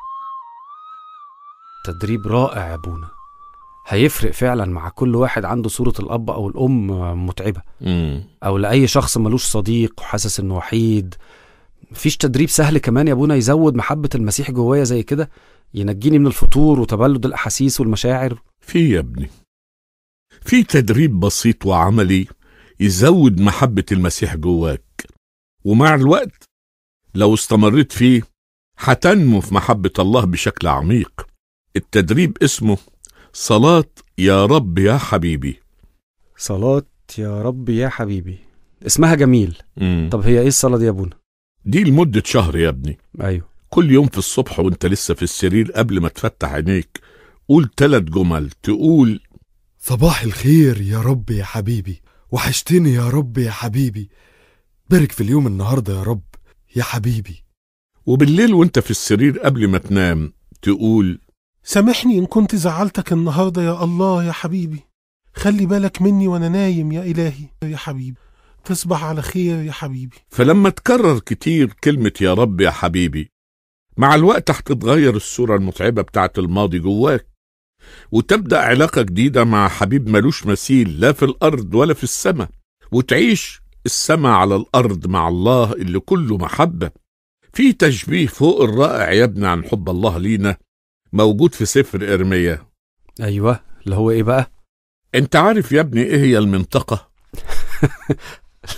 تدريب رائع يا أبونا هيفرق فعلا مع كل واحد عنده صورة الأب أو الأم متعبة مم. أو لأي شخص ملوش صديق وحاسس إنه وحيد مفيش تدريب سهل كمان يا ابونا يزود محبة المسيح جوايا زي كده ينجيني من الفتور وتبلد الأحاسيس والمشاعر في يا ابني في تدريب بسيط وعملي يزود محبة المسيح جواك ومع الوقت لو استمريت فيه هتنمو في محبة الله بشكل عميق التدريب اسمه صلاة يا رب يا حبيبي صلاة يا رب يا حبيبي اسمها جميل مم. طب هي ايه الصلاة دي يا ابونا دي لمدة شهر يا ابني ايوه كل يوم في الصبح وانت لسه في السرير قبل ما تفتح عينيك قول ثلاث جمل تقول صباح الخير يا رب يا حبيبي وحشتني يا رب يا حبيبي بارك في اليوم النهارده يا رب يا حبيبي وبالليل وانت في السرير قبل ما تنام تقول سامحني إن كنت زعلتك النهاردة يا الله يا حبيبي خلي بالك مني وأنا نايم يا إلهي يا حبيبي تصبح على خير يا حبيبي فلما تكرر كتير كلمة يا رب يا حبيبي مع الوقت هتتغير الصورة المتعبة بتاعت الماضي جواك وتبدأ علاقة جديدة مع حبيب ملوش مثيل لا في الأرض ولا في السماء وتعيش السماء على الأرض مع الله اللي كله محبة في تشبيه فوق الرائع يا ابني عن حب الله لينا موجود في سفر إرميا أيوة اللي هو إيه بقى؟ أنت عارف يا ابني إيه هي المنطقة؟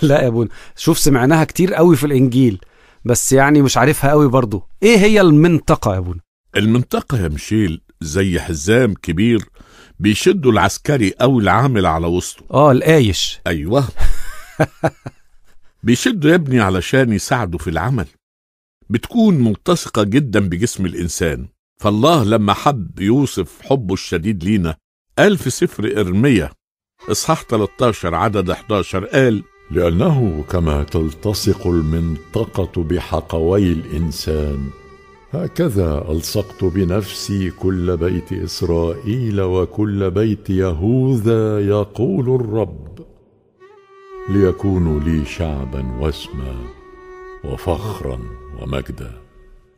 لا يا ابونا شوف سمعناها كتير قوي في الإنجيل بس يعني مش عارفها قوي برضه إيه هي المنطقة يا ابونا؟ المنطقة يا مشيل زي حزام كبير بيشدوا العسكري أو العامل على وسطه آه القايش أيوه بيشدوا يا ابني علشان يساعدوا في العمل بتكون ملتصقة جدا بجسم الإنسان فالله لما حب يوصف حبه الشديد لينا قال في سفر إرمية إصحاح 13 عدد 11 قال لأنه كما تلتصق المنطقة بحقوي الإنسان هكذا ألصقت بنفسي كل بيت إسرائيل وكل بيت يهوذا يقول الرب ليكونوا لي شعبا واسما وفخرا ومجدا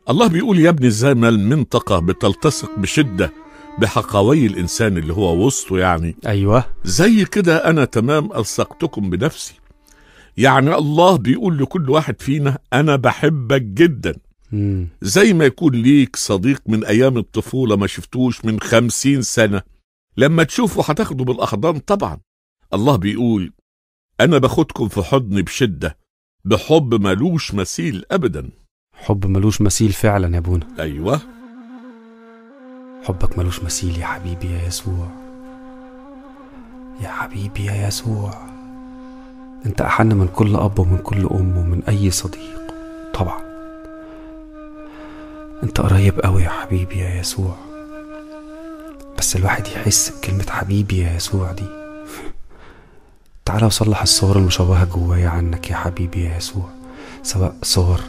الله بيقول يا ابني ازاي ما المنطقة بتلتصق بشدة بحقاوي الإنسان اللي هو وسطه يعني أيوة زي كده أنا تمام ألصقتكم بنفسي يعني الله بيقول لكل واحد فينا أنا بحبك جدا مم. زي ما يكون ليك صديق من أيام الطفولة ما شفتوش من خمسين سنة لما تشوفه هتاخده بالأحضان طبعا الله بيقول أنا باخدكم في حضني بشدة بحب ملوش مثيل أبداً حب ملوش مثيل فعلا يا بونا أيوة حبك ملوش مثيل يا حبيبي يا يسوع يا حبيبي يا يسوع انت أحن من كل أب ومن كل أم ومن أي صديق طبعا انت قريب قوي يا حبيبي يا يسوع بس الواحد يحس بكلمة حبيبي يا يسوع دي تعالى وصلح الصور المشوهة جوايا عنك يا حبيبي يا يسوع سواء صور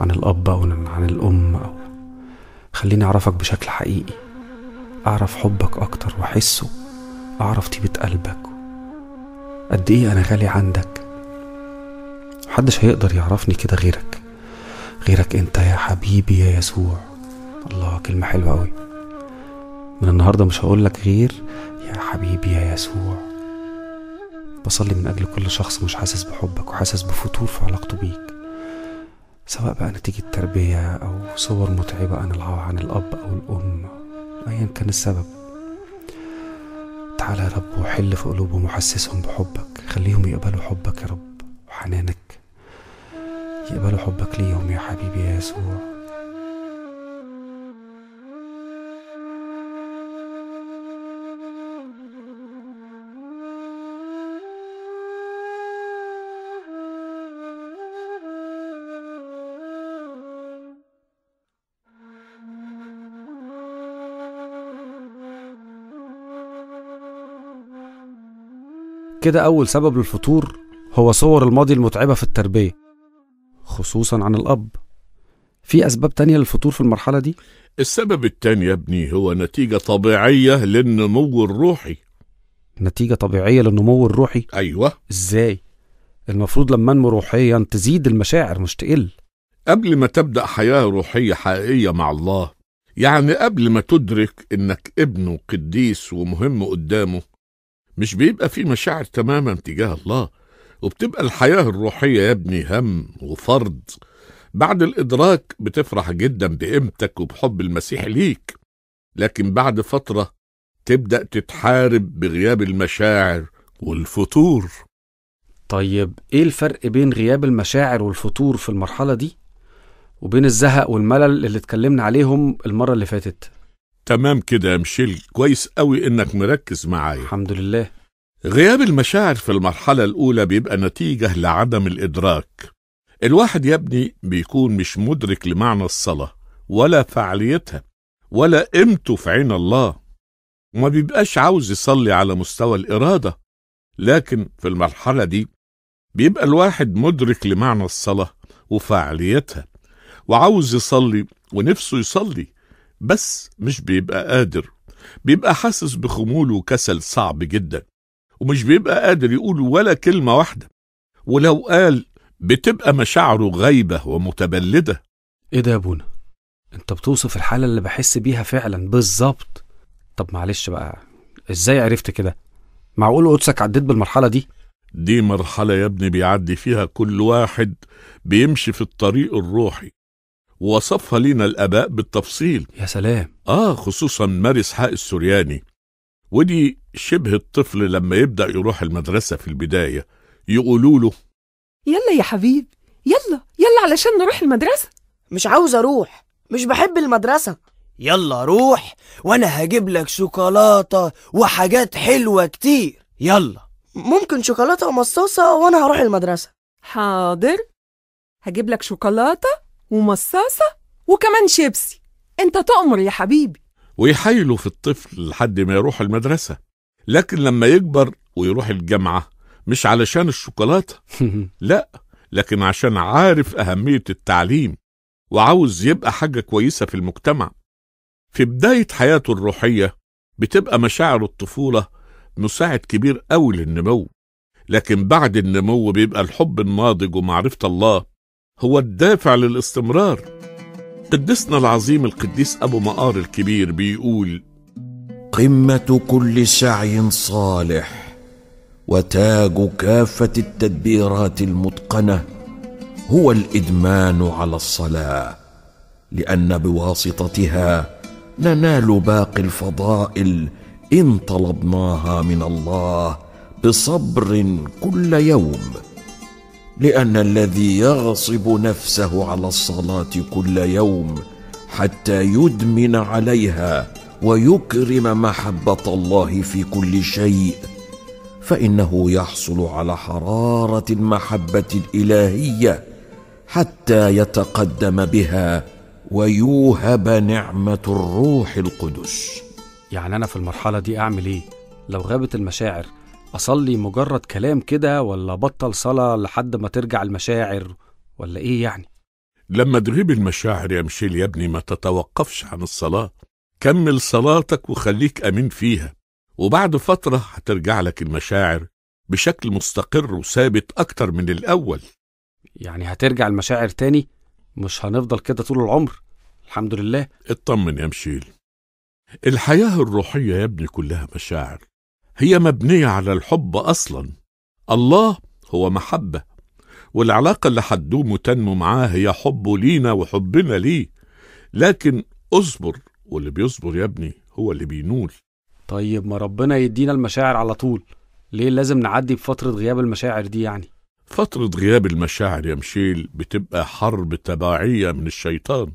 عن الأب أو عن الأم أو خليني أعرفك بشكل حقيقي أعرف حبك أكتر وأحسه أعرف طيبة قلبك قد إيه أنا غالي عندك محدش هيقدر يعرفني كده غيرك غيرك أنت يا حبيبي يا يسوع الله كلمة حلوة أوي من النهاردة مش هقولك غير يا حبيبي يا يسوع بصلي من أجل كل شخص مش حاسس بحبك وحاسس بفتور في علاقته بيك سواء بقى نتيجة تربية أو صور متعبة أنا عن الأب أو الأم أيا كان السبب تعالى يا رب وحل في قلوبهم وحسسهم بحبك خليهم يقبلوا حبك يا رب وحنانك يقبلوا حبك ليهم يا حبيبي يا يسوع كده أول سبب للفتور هو صور الماضي المتعبة في التربية خصوصا عن الأب في أسباب تانية للفتور في المرحلة دي؟ السبب التاني يا ابني هو نتيجة طبيعية للنمو الروحي نتيجة طبيعية للنمو الروحي؟ أيوة إزاي؟ المفروض لما انمو روحيا تزيد المشاعر مش تقل قبل ما تبدأ حياة روحية حقيقية مع الله يعني قبل ما تدرك إنك ابنه قديس ومهم قدامه مش بيبقى في مشاعر تماما تجاه الله وبتبقى الحياة الروحية يا ابني هم وفرض بعد الإدراك بتفرح جدا بقيمتك وبحب المسيح ليك لكن بعد فترة تبدأ تتحارب بغياب المشاعر والفتور طيب إيه الفرق بين غياب المشاعر والفتور في المرحلة دي وبين الزهق والملل اللي اتكلمنا عليهم المرة اللي فاتت؟ تمام كده يا ميشيل كويس قوي انك مركز معايا الحمد لله غياب المشاعر في المرحلة الأولى بيبقى نتيجة لعدم الإدراك الواحد يا ابني بيكون مش مدرك لمعنى الصلاة ولا فعليتها ولا قيمته في عين الله وما بيبقاش عاوز يصلي على مستوى الإرادة لكن في المرحلة دي بيبقى الواحد مدرك لمعنى الصلاة وفعليتها وعاوز يصلي ونفسه يصلي بس مش بيبقى قادر بيبقى حاسس بخمول وكسل صعب جدا ومش بيبقى قادر يقول ولا كلمة واحدة ولو قال بتبقى مشاعره غايبة ومتبلدة ايه ده يا بونا انت بتوصف الحالة اللي بحس بيها فعلا بالظبط طب معلش بقى ازاي عرفت كده معقول قدسك عديت بالمرحلة دي دي مرحلة يا ابني بيعدي فيها كل واحد بيمشي في الطريق الروحي وصفها لنا الآباء بالتفصيل يا سلام آه خصوصا ماري إسحاق السورياني ودي شبه الطفل لما يبدأ يروح المدرسة في البداية يقولوا له يلا يا حبيب يلا يلا علشان نروح المدرسة مش عاوز أروح مش بحب المدرسة يلا روح وأنا هجيب لك شوكولاتة وحاجات حلوة كتير يلا ممكن شوكولاتة ومصاصة وأنا هروح المدرسة حاضر هجيب لك شوكولاتة ومصاصة وكمان شيبسي انت تؤمر يا حبيبي ويحايلوا في الطفل لحد ما يروح المدرسة لكن لما يكبر ويروح الجامعة مش علشان الشوكولاتة لا لكن عشان عارف أهمية التعليم وعاوز يبقى حاجة كويسة في المجتمع في بداية حياته الروحية بتبقى مشاعر الطفولة مساعد كبير أوي للنمو لكن بعد النمو بيبقى الحب الناضج ومعرفة الله هو الدافع للاستمرار قدسنا العظيم القديس أبو مقار الكبير بيقول قمة كل سعي صالح وتاج كافة التدبيرات المتقنة هو الإدمان على الصلاة لأن بواسطتها ننال باقي الفضائل إن طلبناها من الله بصبر كل يوم لان الذي يغصب نفسه على الصلاه كل يوم حتى يدمن عليها ويكرم محبه الله في كل شيء فانه يحصل على حراره المحبه الالهيه حتى يتقدم بها ويوهب نعمه الروح القدس يعني انا في المرحله دي اعمل ايه لو غابت المشاعر أصلي مجرد كلام كده ولا بطل صلاة لحد ما ترجع المشاعر ولا إيه يعني؟ لما تغيب المشاعر يا مشيل يا ابني ما تتوقفش عن الصلاة كمل صلاتك وخليك أمين فيها وبعد فترة هترجع لك المشاعر بشكل مستقر وثابت أكتر من الأول يعني هترجع المشاعر تاني مش هنفضل كده طول العمر الحمد لله اطمن يا مشيل الحياة الروحية يا ابني كلها مشاعر هي مبنيه على الحب اصلا الله هو محبه والعلاقه اللي هتدوم وتنمو معاه هي حبه لينا وحبنا ليه لكن اصبر واللي بيصبر يا ابني هو اللي بينول طيب ما ربنا يدينا المشاعر على طول ليه لازم نعدي بفترة غياب المشاعر دي يعني؟ فترة غياب المشاعر يا مشيل بتبقى حرب تباعية من الشيطان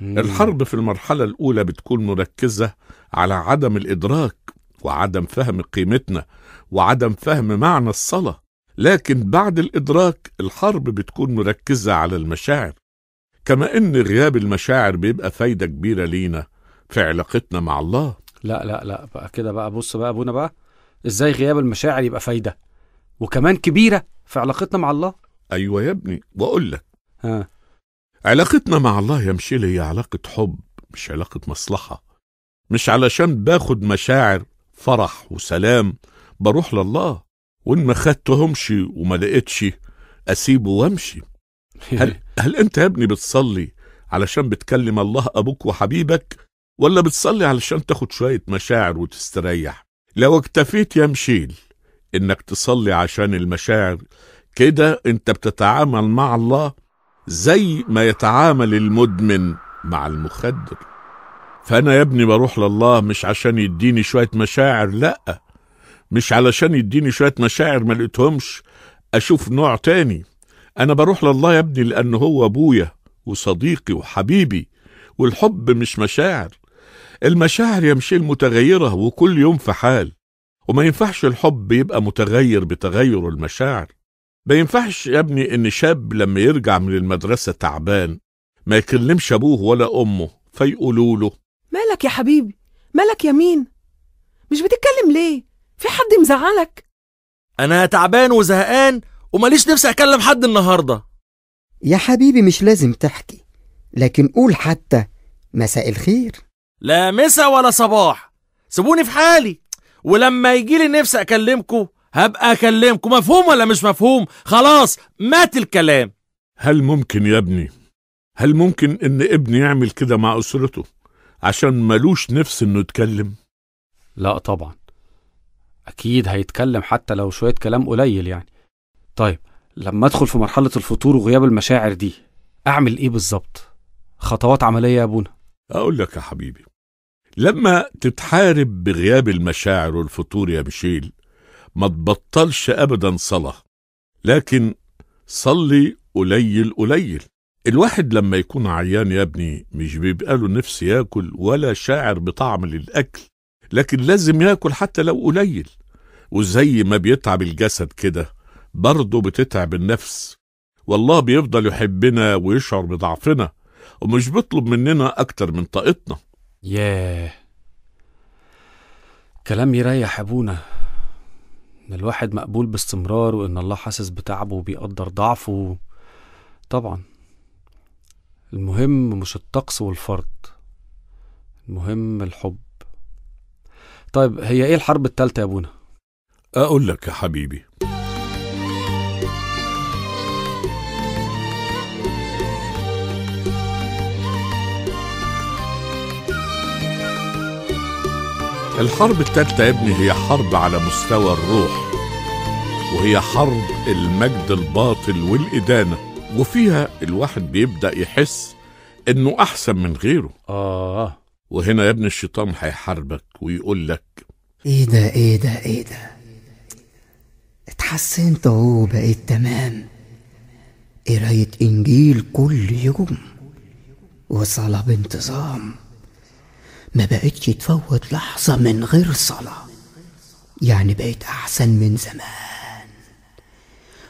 مم. الحرب في المرحلة الأولى بتكون مركزة على عدم الإدراك وعدم فهم قيمتنا وعدم فهم معنى الصلاه لكن بعد الادراك الحرب بتكون مركزه على المشاعر كما ان غياب المشاعر بيبقى فايده كبيره لينا في علاقتنا مع الله لا لا لا بقى كده بقى بص بقى ابونا بقى ازاي غياب المشاعر يبقى فايده وكمان كبيره في علاقتنا مع الله ايوه يا ابني واقول لك ها علاقتنا مع الله يا مشيلي هي علاقه حب مش علاقه مصلحه مش علشان باخد مشاعر فرح وسلام بروح لله وان ما خدتهمش وما لقيتش اسيبه وامشي هل هل انت يا ابني بتصلي علشان بتكلم الله ابوك وحبيبك ولا بتصلي علشان تاخد شويه مشاعر وتستريح لو اكتفيت يا مشيل انك تصلي عشان المشاعر كده انت بتتعامل مع الله زي ما يتعامل المدمن مع المخدر فأنا يا ابني بروح لله مش عشان يديني شوية مشاعر لأ مش علشان يديني شوية مشاعر ما لقيتهمش أشوف نوع تاني أنا بروح لله يا ابني لأن هو أبويا وصديقي وحبيبي والحب مش مشاعر المشاعر يا مشيل متغيرة وكل يوم في حال وما ينفعش الحب يبقى متغير بتغير المشاعر ما ينفعش يا ابني إن شاب لما يرجع من المدرسة تعبان ما يكلمش أبوه ولا أمه فيقولوا له مالك يا حبيبي مالك يا مين مش بتتكلم ليه في حد مزعلك انا تعبان وزهقان وماليش نفسي اكلم حد النهارده يا حبيبي مش لازم تحكي لكن قول حتى مساء الخير لا مساء ولا صباح سيبوني في حالي ولما يجيلي نفسي اكلمكم هبقى اكلمكم مفهوم ولا مش مفهوم خلاص مات الكلام هل ممكن يا ابني هل ممكن ان ابني يعمل كده مع اسرته عشان ملوش نفس انه يتكلم لا طبعا اكيد هيتكلم حتى لو شويه كلام قليل يعني طيب لما ادخل في مرحله الفطور وغياب المشاعر دي اعمل ايه بالظبط خطوات عمليه يا ابونا اقول لك يا حبيبي لما تتحارب بغياب المشاعر والفطور يا ميشيل ما تبطلش ابدا صلاه لكن صلي قليل قليل الواحد لما يكون عيان يا ابني مش بيبقى له نفس ياكل ولا شاعر بطعم للاكل لكن لازم ياكل حتى لو قليل وزي ما بيتعب الجسد كده برضه بتتعب النفس والله بيفضل يحبنا ويشعر بضعفنا ومش بيطلب مننا أكتر من طاقتنا ياه كلام يريح أبونا إن الواحد مقبول باستمرار وإن الله حاسس بتعبه وبيقدر ضعفه طبعا المهم مش الطقس والفرد المهم الحب طيب هي ايه الحرب التالتة يا ابونا اقول لك يا حبيبي الحرب التالتة يا ابني هي حرب على مستوى الروح وهي حرب المجد الباطل والإدانة وفيها الواحد بيبدأ يحس إنه أحسن من غيره آه وهنا يا ابن الشيطان هيحاربك ويقول لك إيه ده إيه ده إيه ده اتحسنت أهو بقيت تمام قراية إيه إنجيل كل يوم وصلاة بانتظام ما بقتش تفوت لحظة من غير صلاة يعني بقيت أحسن من زمان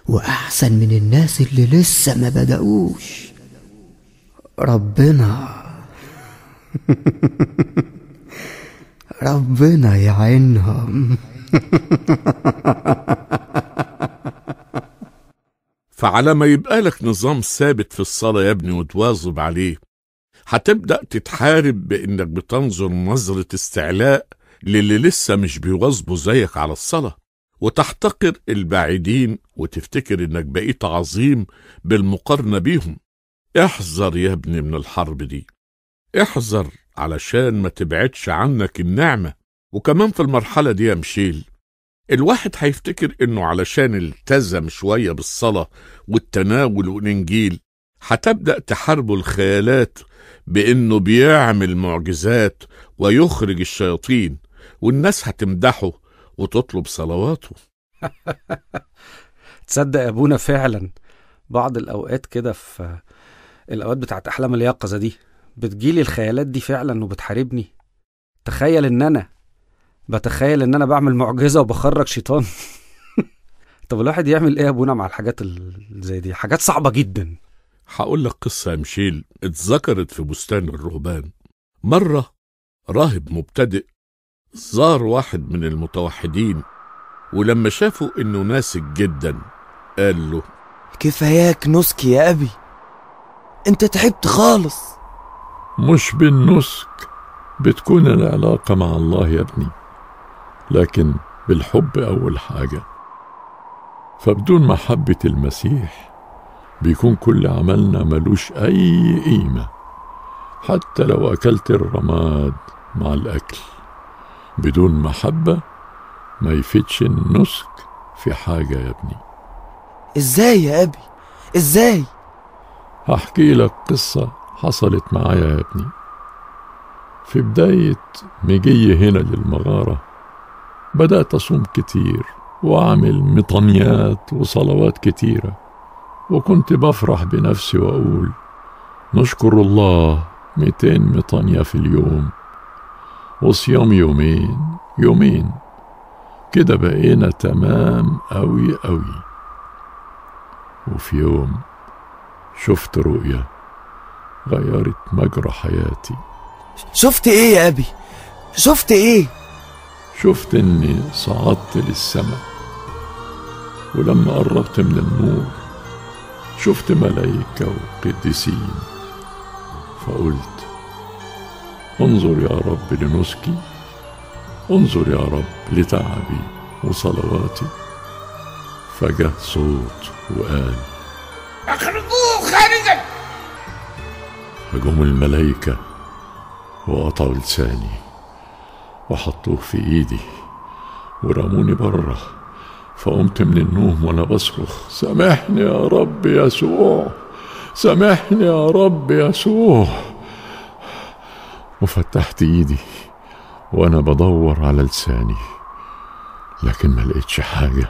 وأحسن من الناس اللي لسه ما بدأوش ربنا ربنا يعينهم فعلى ما يبقى لك نظام ثابت في الصلاة يا ابني وتواظب عليه هتبدأ تتحارب بإنك بتنظر نظرة استعلاء للي لسه مش بيواظبوا زيك على الصلاة وتحتقر البعيدين وتفتكر انك بقيت عظيم بالمقارنه بيهم احذر يا ابني من الحرب دي احذر علشان ما تبعدش عنك النعمه وكمان في المرحله دي يا مشيل الواحد هيفتكر انه علشان التزم شويه بالصلاه والتناول والانجيل هتبدا تحاربه الخيالات بانه بيعمل معجزات ويخرج الشياطين والناس هتمدحه وتطلب صلواته تصدق يا ابونا فعلا بعض الاوقات كده في الاوقات بتاعت احلام اليقظه دي بتجيلي الخيالات دي فعلا وبتحاربني تخيل ان انا بتخيل ان انا بعمل معجزه وبخرج شيطان طب الواحد يعمل ايه يا ابونا مع الحاجات زي دي حاجات صعبه جدا هقول لك قصه يا مشيل اتذكرت في بستان الرهبان مره راهب مبتدئ زار واحد من المتوحدين ولما شافه انه ناسك جدا قال له كفاياك نسك يا ابي انت تعبت خالص مش بالنسك بتكون العلاقة مع الله يا ابني لكن بالحب أول حاجة فبدون محبة المسيح بيكون كل عملنا ملوش أي قيمة حتى لو أكلت الرماد مع الأكل بدون محبة ما يفيدش النسك في حاجة يا ابني ازاي يا ابي ازاي هحكي لك قصة حصلت معايا يا ابني في بداية مجي هنا للمغارة بدأت أصوم كتير وأعمل مطنيات وصلوات كتيرة وكنت بفرح بنفسي وأقول نشكر الله 200 مطنية في اليوم وصيام يومين يومين كده بقينا تمام أوي أوي وفي يوم شفت رؤية غيرت مجرى حياتي شفت ايه يا ابي شفت ايه شفت اني صعدت للسماء ولما قربت من النور شفت ملايكة وقديسين فقلت انظر يا رب لنسكي انظر يا رب لتعبي وصلواتي فجه صوت وقال اخرجوه خارجا فجم الملائكة وقطعوا لساني وحطوه في ايدي ورموني بره فقمت من النوم وانا بصرخ سامحني يا رب يسوع سامحني يا رب يسوع وفتحت ايدي وانا بدور على لساني لكن ما لقيتش حاجة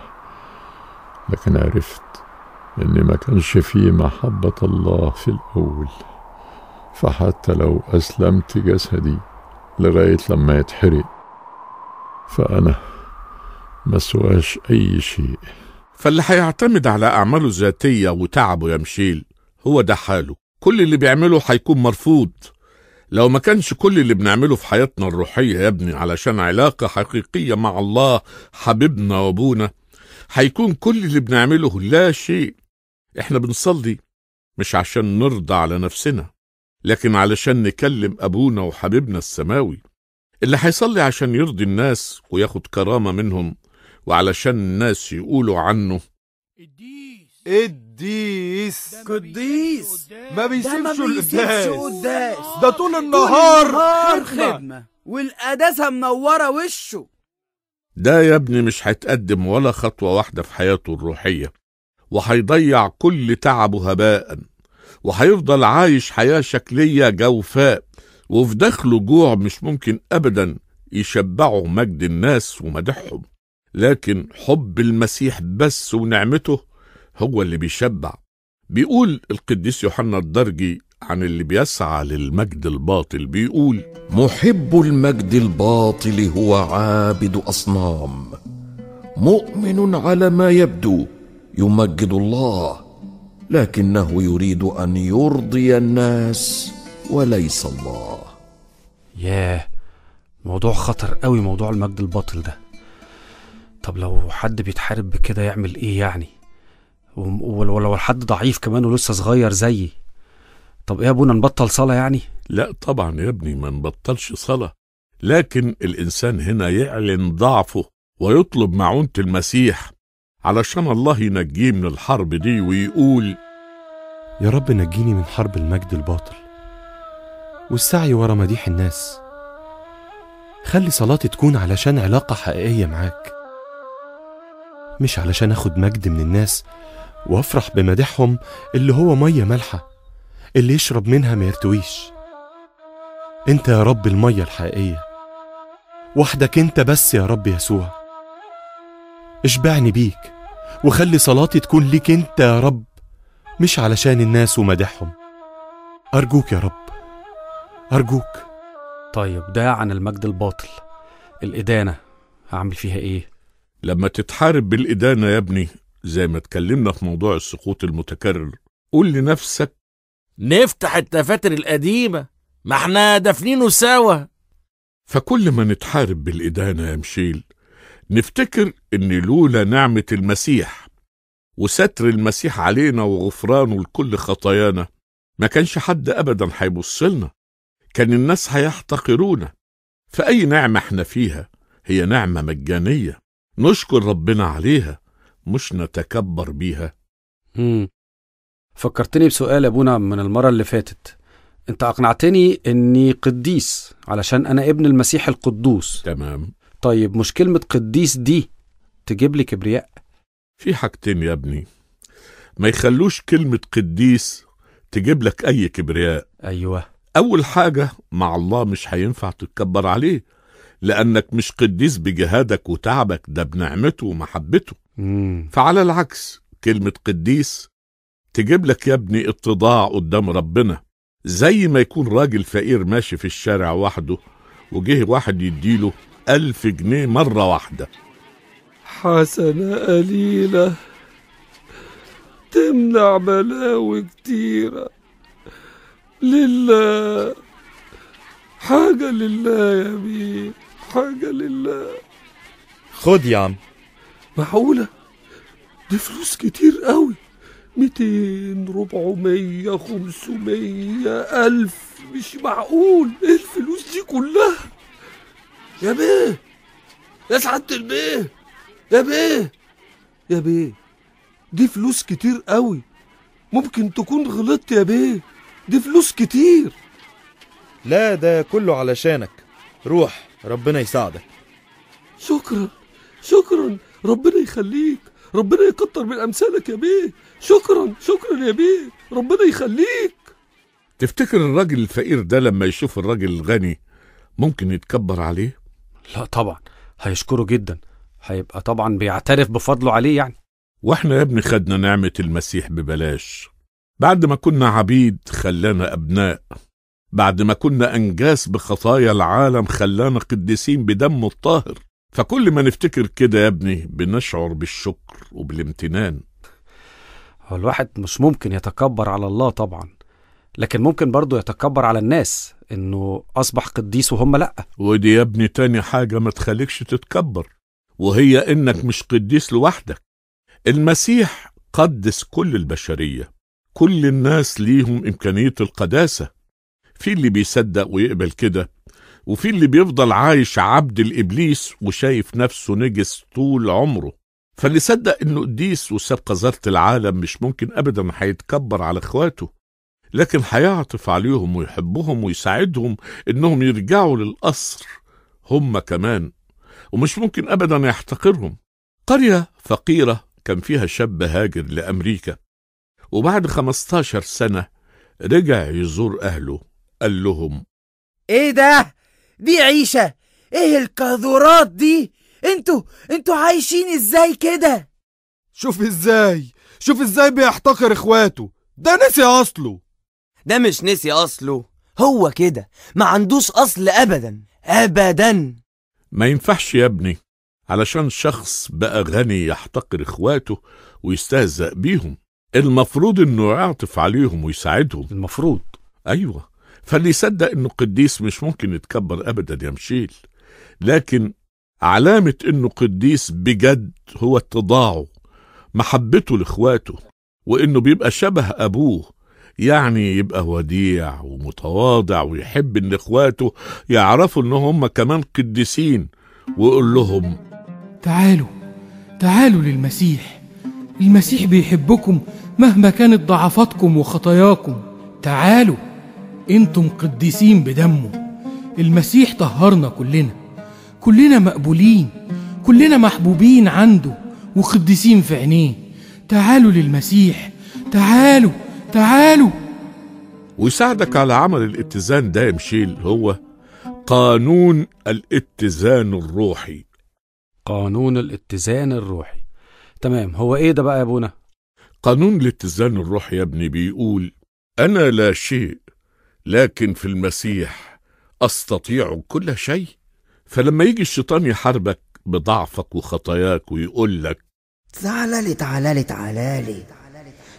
لكن عرفت ان ما كانش فيه محبة الله في الاول فحتى لو اسلمت جسدي لغاية لما يتحرق فانا مسواش اي شيء فاللي هيعتمد على اعماله الذاتية وتعبه يا مشيل هو ده حاله كل اللي بيعمله هيكون مرفوض لو ما كانش كل اللي بنعمله في حياتنا الروحية يا ابني علشان علاقة حقيقية مع الله حبيبنا وابونا هيكون كل اللي بنعمله لا شيء احنا بنصلي مش عشان نرضى على نفسنا لكن علشان نكلم ابونا وحبيبنا السماوي اللي هيصلي عشان يرضي الناس وياخد كرامة منهم وعلشان الناس يقولوا عنه قديس قديس قديس ما بيسيبش القداس آه. ده, طول النهار, خدمة. والقداسة منورة وشه ده يا ابني مش هيتقدم ولا خطوة واحدة في حياته الروحية وهيضيع كل تعبه هباء وهيفضل عايش حياة شكلية جوفاء وفي داخله جوع مش ممكن أبدا يشبعه مجد الناس ومدحهم لكن حب المسيح بس ونعمته هو اللي بيشبع بيقول القديس يوحنا الدرجي عن اللي بيسعى للمجد الباطل بيقول محب المجد الباطل هو عابد اصنام مؤمن على ما يبدو يمجد الله لكنه يريد ان يرضي الناس وليس الله ياه موضوع خطر قوي موضوع المجد الباطل ده طب لو حد بيتحارب بكده يعمل ايه يعني ولو حد ضعيف كمان ولسه صغير زيي طب ايه يا ابونا نبطل صلاه يعني لا طبعا يا ابني ما نبطلش صلاه لكن الانسان هنا يعلن ضعفه ويطلب معونه المسيح علشان الله ينجيه من الحرب دي ويقول يا رب نجيني من حرب المجد الباطل والسعي ورا مديح الناس خلي صلاتي تكون علشان علاقة حقيقية معاك مش علشان اخد مجد من الناس وافرح بمدحهم اللي هو ميه مالحه اللي يشرب منها ما يرتويش انت يا رب الميه الحقيقيه وحدك انت بس يا رب يسوع اشبعني بيك وخلي صلاتي تكون ليك انت يا رب مش علشان الناس ومدحهم ارجوك يا رب ارجوك طيب ده عن المجد الباطل الادانه هعمل فيها ايه لما تتحارب بالادانه يا ابني زي ما اتكلمنا في موضوع السقوط المتكرر قول لنفسك نفتح التفاتر القديمة ما احنا دافنينه سوا فكل ما نتحارب بالإدانة يا مشيل نفتكر إن لولا نعمة المسيح وستر المسيح علينا وغفرانه لكل خطايانا ما كانش حد أبدا هيبص لنا كان الناس هيحتقرونا فأي نعمة احنا فيها هي نعمة مجانية نشكر ربنا عليها مش نتكبر بيها مم. فكرتني بسؤال ابونا من المرة اللي فاتت انت اقنعتني اني قديس علشان انا ابن المسيح القدوس تمام طيب مش كلمة قديس دي تجيب لي كبرياء في حاجتين يا ابني ما يخلوش كلمة قديس تجيب لك أي كبرياء أيوة أول حاجة مع الله مش هينفع تتكبر عليه لأنك مش قديس بجهادك وتعبك ده بنعمته ومحبته فعلى العكس كلمة قديس تجيب لك يا ابني اتضاع قدام ربنا زي ما يكون راجل فقير ماشي في الشارع وحده وجه واحد يديله ألف جنيه مرة واحدة حسنة قليلة تمنع بلاوي كتيرة لله حاجة لله يا بيه حاجة لله خد يا عم معقولة دي فلوس كتير قوي ميتين ربعمية خمسمية ألف مش معقول ايه الفلوس دي كلها يا بيه يا سعادة البيه يا بيه يا بيه دي فلوس كتير قوي ممكن تكون غلطت يا بيه دي فلوس كتير لا ده كله علشانك روح ربنا يساعدك شكرا شكرا ربنا يخليك ربنا يكتر من امثالك يا بيه شكرا شكرا يا بيه ربنا يخليك تفتكر الراجل الفقير ده لما يشوف الراجل الغني ممكن يتكبر عليه لا طبعا هيشكره جدا هيبقى طبعا بيعترف بفضله عليه يعني واحنا يا ابني خدنا نعمة المسيح ببلاش بعد ما كنا عبيد خلانا أبناء بعد ما كنا أنجاس بخطايا العالم خلانا قديسين بدمه الطاهر فكل ما نفتكر كده يا ابني بنشعر بالشكر وبالامتنان هو الواحد مش ممكن يتكبر على الله طبعا لكن ممكن برضه يتكبر على الناس انه اصبح قديس وهم لا ودي يا ابني تاني حاجه ما تخليكش تتكبر وهي انك مش قديس لوحدك المسيح قدس كل البشريه كل الناس ليهم امكانيه القداسه في اللي بيصدق ويقبل كده وفي اللي بيفضل عايش عبد الإبليس وشايف نفسه نجس طول عمره فاللي صدق إنه قديس وساب قذارة العالم مش ممكن أبدا هيتكبر على إخواته لكن هيعطف عليهم ويحبهم ويساعدهم إنهم يرجعوا للقصر هم كمان ومش ممكن أبدا يحتقرهم قرية فقيرة كان فيها شاب هاجر لأمريكا وبعد 15 سنة رجع يزور أهله قال لهم إيه ده؟ دي عيشة ايه القاذورات دي انتوا انتوا عايشين ازاي كده شوف ازاي شوف ازاي بيحتقر اخواته ده نسي اصله ده مش نسي اصله هو كده ما عندوش اصل ابدا ابدا ما ينفعش يا ابني علشان شخص بقى غني يحتقر اخواته ويستهزأ بيهم المفروض انه يعطف عليهم ويساعدهم المفروض ايوه فاللي يصدق انه قديس مش ممكن يتكبر ابدا يا مشيل لكن علامة انه قديس بجد هو اتضاعه محبته لاخواته وانه بيبقى شبه ابوه يعني يبقى وديع ومتواضع ويحب ان اخواته يعرفوا ان هم كمان قديسين ويقول لهم تعالوا تعالوا للمسيح المسيح بيحبكم مهما كانت ضعفاتكم وخطاياكم تعالوا انتم قديسين بدمه المسيح طهرنا كلنا كلنا مقبولين كلنا محبوبين عنده وقديسين في عينيه تعالوا للمسيح تعالوا تعالوا ويساعدك على عمل الاتزان ده يا مشيل هو قانون الاتزان الروحي قانون الاتزان الروحي تمام هو ايه ده بقى يا ابونا قانون الاتزان الروحي يا ابني بيقول انا لا شيء لكن في المسيح استطيع كل شيء فلما يجي الشيطان يحاربك بضعفك وخطاياك ويقول لك تعالالي تعالالي تعالالي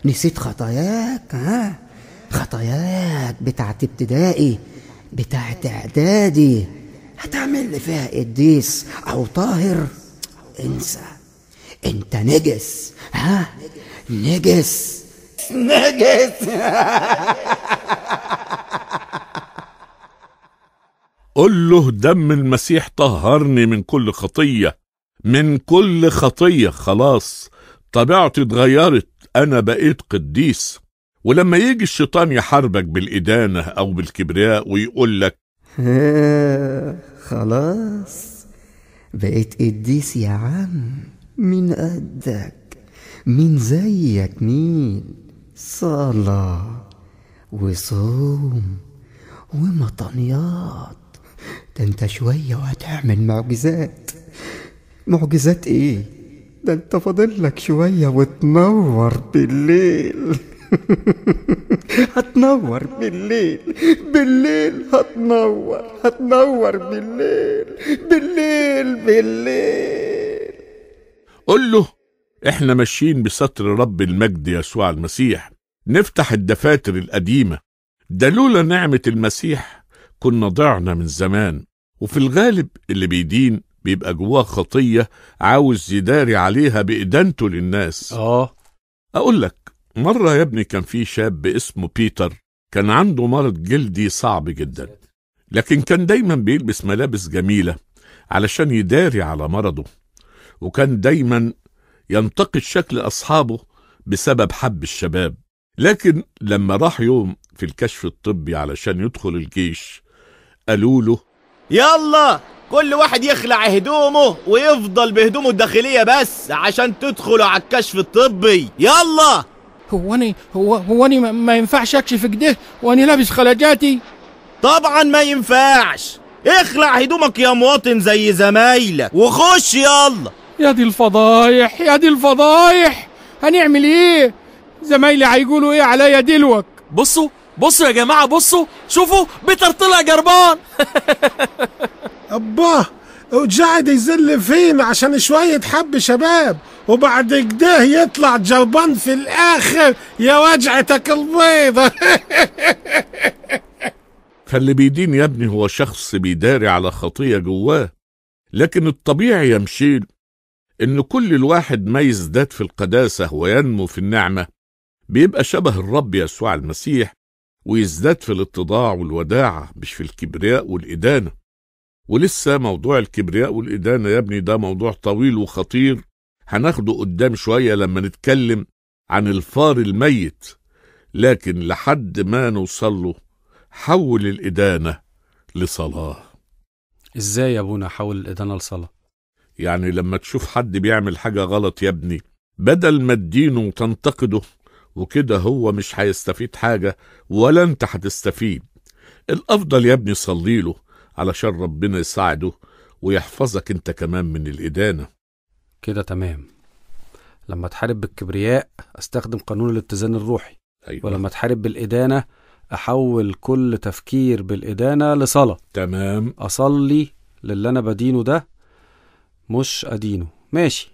نسيت خطاياك ها خطاياك بتاعت ابتدائي بتاعت اعدادي هتعمل لي فيها قديس او طاهر انسى انت نجس ها نجس نجس قل له دم المسيح طهرني من كل خطية من كل خطية خلاص طبيعتي اتغيرت أنا بقيت قديس ولما يجي الشيطان يحاربك بالإدانة أو بالكبرياء ويقول لك خلاص بقيت قديس يا عم مين قدك مين زيك مين صلاة وصوم ومطنيات انت شوية وهتعمل معجزات معجزات ايه ده انت فاضلك شوية وتنور بالليل هتنور بالليل بالليل هتنور هتنور بالليل بالليل بالليل قل له احنا ماشيين بستر رب المجد يسوع المسيح نفتح الدفاتر القديمة ده لولا نعمة المسيح كنا ضعنا من زمان وفي الغالب اللي بيدين بيبقى جواه خطية عاوز يداري عليها بإدانته للناس آه أقول لك مرة يا ابني كان في شاب اسمه بيتر كان عنده مرض جلدي صعب جدا لكن كان دايما بيلبس ملابس جميلة علشان يداري على مرضه وكان دايما ينتقد شكل أصحابه بسبب حب الشباب لكن لما راح يوم في الكشف الطبي علشان يدخل الجيش قالوا له يلا كل واحد يخلع هدومه ويفضل بهدومه الداخلية بس عشان تدخلوا على الكشف الطبي يلا هو أنا هو هو أنا ما, ينفعش أكشف كده وأنا لابس خلاجاتي طبعا ما ينفعش اخلع هدومك يا مواطن زي زمايلك وخش يلا يا دي الفضايح يا دي الفضايح هنعمل ايه زمايلي هيقولوا ايه عليا دلوك بصوا بصوا يا جماعة بصوا شوفوا بيتر طلع جربان أباه وجعد يزل فينا عشان شوية حب شباب وبعد كده يطلع جربان في الآخر يا وجعتك البيضة فاللي بيدين يا ابني هو شخص بيداري على خطية جواه لكن الطبيعي يا مشيل إن كل الواحد ما يزداد في القداسة وينمو في النعمة بيبقى شبه الرب يسوع المسيح ويزداد في الاتضاع والوداعة مش في الكبرياء والإدانة ولسه موضوع الكبرياء والإدانة يا ابني ده موضوع طويل وخطير هناخده قدام شوية لما نتكلم عن الفار الميت لكن لحد ما نوصل له حول الإدانة لصلاة إزاي يا أبونا حول الإدانة لصلاة؟ يعني لما تشوف حد بيعمل حاجة غلط يا ابني بدل ما تدينه وتنتقده وكده هو مش هيستفيد حاجة ولا انت هتستفيد الأفضل يا ابني صلي له علشان ربنا يساعده ويحفظك انت كمان من الإدانة كده تمام لما اتحارب بالكبرياء استخدم قانون الاتزان الروحي أيوة. ولما اتحارب بالإدانة احول كل تفكير بالإدانة لصلاة تمام أصلي للي أنا بدينه ده مش أدينه ماشي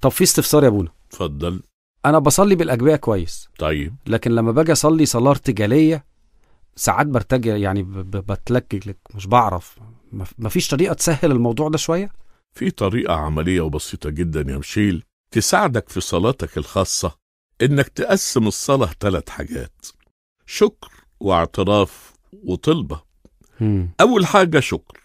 طب في استفسار يا ابونا اتفضل انا بصلي بالاجبيه كويس طيب لكن لما باجي اصلي صلاه ارتجاليه ساعات برتجل يعني بتلكك مش بعرف مفيش طريقه تسهل الموضوع ده شويه في طريقه عمليه وبسيطه جدا يا مشيل تساعدك في صلاتك الخاصه انك تقسم الصلاه ثلاث حاجات شكر واعتراف وطلبه مم. اول حاجه شكر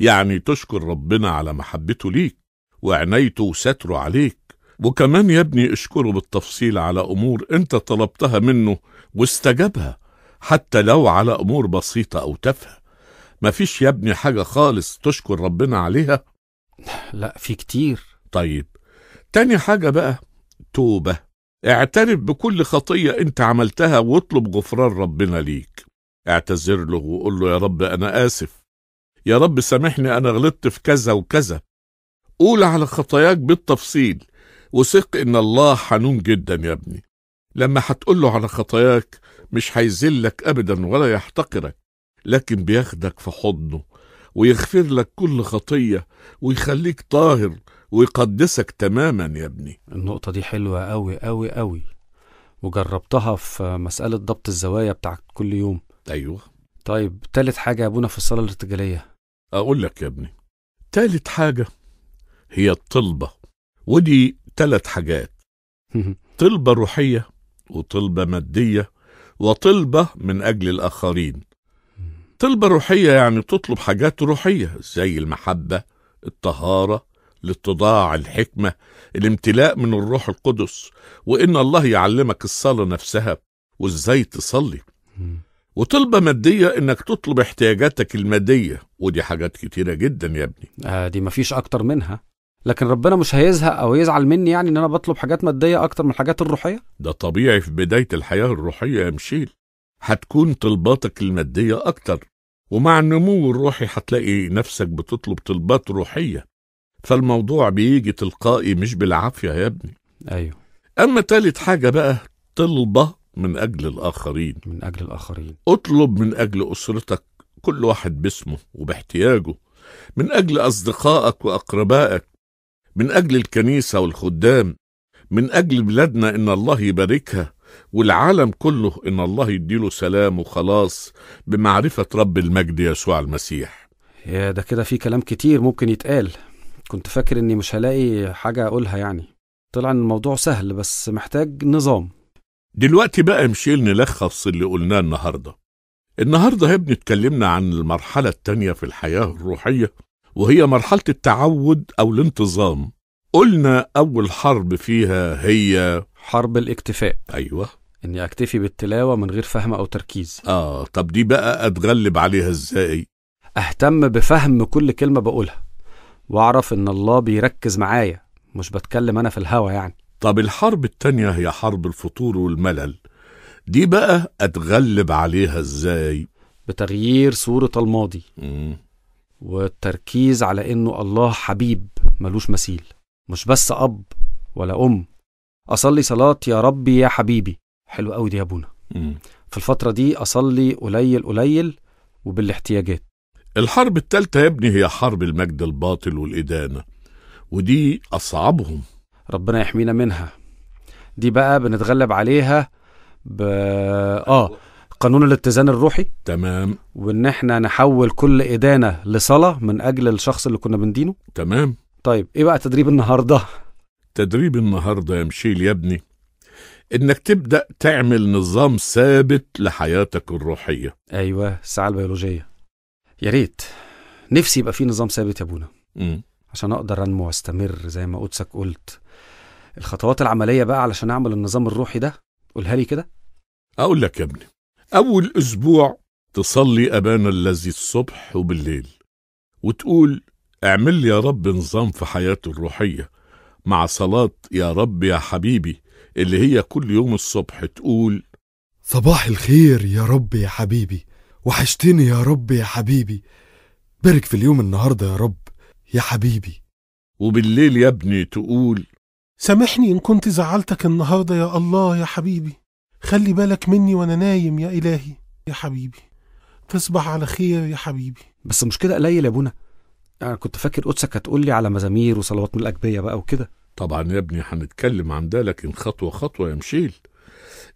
يعني تشكر ربنا على محبته ليك وعنايته وستره عليك وكمان يا ابني اشكره بالتفصيل على أمور أنت طلبتها منه واستجابها حتى لو على أمور بسيطة أو تافهة مفيش يا ابني حاجة خالص تشكر ربنا عليها لا في كتير طيب تاني حاجة بقى توبة اعترف بكل خطية انت عملتها واطلب غفران ربنا ليك اعتذر له وقول له يا رب انا اسف يا رب سامحني انا غلطت في كذا وكذا قول على خطاياك بالتفصيل وثق إن الله حنون جدا يا ابني لما هتقول له على خطاياك مش هيذلك أبدا ولا يحتقرك لكن بياخدك في حضنه ويغفر لك كل خطية ويخليك طاهر ويقدسك تماما يا ابني النقطة دي حلوة أوي أوي أوي وجربتها في مسألة ضبط الزوايا بتاعك كل يوم أيوه طيب تالت حاجة يا أبونا في الصلاة الارتجالية أقول لك يا ابني تالت حاجة هي الطلبة ودي ثلاث حاجات طلبة روحية وطلبة مادية وطلبة من أجل الآخرين طلبة روحية يعني تطلب حاجات روحية زي المحبة الطهارة الاتضاع الحكمة الامتلاء من الروح القدس وإن الله يعلمك الصلاة نفسها وإزاي تصلي وطلبة مادية إنك تطلب احتياجاتك المادية ودي حاجات كتيرة جدا يا ابني آه دي مفيش أكتر منها لكن ربنا مش هيزهق او يزعل مني يعني ان انا بطلب حاجات ماديه اكتر من الحاجات الروحيه ده طبيعي في بدايه الحياه الروحيه يا مشيل هتكون طلباتك الماديه اكتر ومع النمو الروحي هتلاقي نفسك بتطلب طلبات روحيه فالموضوع بيجي تلقائي مش بالعافيه يا ابني ايوه اما تالت حاجه بقى طلبه من اجل الاخرين من اجل الاخرين اطلب من اجل اسرتك كل واحد باسمه وباحتياجه من اجل اصدقائك واقربائك من أجل الكنيسة والخدام من أجل بلادنا إن الله يباركها والعالم كله إن الله يديله سلام وخلاص بمعرفة رب المجد يسوع المسيح يا ده كده في كلام كتير ممكن يتقال كنت فاكر إني مش هلاقي حاجة أقولها يعني طلع إن الموضوع سهل بس محتاج نظام دلوقتي بقى مشيل نلخص اللي قلناه النهارده النهارده يا ابني اتكلمنا عن المرحلة التانية في الحياة الروحية وهي مرحلة التعود أو الانتظام قلنا أول حرب فيها هي حرب الاكتفاء أيوة إني أكتفي بالتلاوة من غير فهم أو تركيز آه طب دي بقى أتغلب عليها إزاي؟ أهتم بفهم كل كلمة بقولها وأعرف إن الله بيركز معايا مش بتكلم أنا في الهوا يعني طب الحرب التانية هي حرب الفطور والملل دي بقى أتغلب عليها إزاي؟ بتغيير صورة الماضي مم. والتركيز على انه الله حبيب ملوش مثيل مش بس اب ولا ام اصلي صلاه يا ربي يا حبيبي حلو قوي دي يا ابونا في الفتره دي اصلي قليل قليل وبالاحتياجات الحرب الثالثه يا ابني هي حرب المجد الباطل والادانه ودي اصعبهم ربنا يحمينا منها دي بقى بنتغلب عليها ب... اه قانون الاتزان الروحي تمام وان احنا نحول كل ادانه لصلاه من اجل الشخص اللي كنا بندينه تمام طيب ايه بقى تدريب النهارده تدريب النهارده يا مشيل يا ابني انك تبدا تعمل نظام ثابت لحياتك الروحيه ايوه الساعه البيولوجيه يا ريت نفسي يبقى في نظام ثابت يا ابونا امم عشان اقدر انمو واستمر زي ما قدسك قلت الخطوات العمليه بقى علشان اعمل النظام الروحي ده قولها لي كده اقول لك يا ابني أول أسبوع تصلي أبانا الذي الصبح وبالليل وتقول اعمل يا رب نظام في حياتي الروحية مع صلاة يا رب يا حبيبي اللي هي كل يوم الصبح تقول صباح الخير يا رب يا حبيبي وحشتني يا رب يا حبيبي بارك في اليوم النهاردة يا رب يا حبيبي وبالليل يا ابني تقول سامحني إن كنت زعلتك النهاردة يا الله يا حبيبي خلي بالك مني وانا نايم يا الهي يا حبيبي تصبح على خير يا حبيبي بس مش كده قليل يا ابونا انا كنت فاكر قدسك هتقول لي على مزامير وصلوات من الاجبيه بقى وكده طبعا يا ابني هنتكلم عن ده لكن خطوه خطوه يا مشيل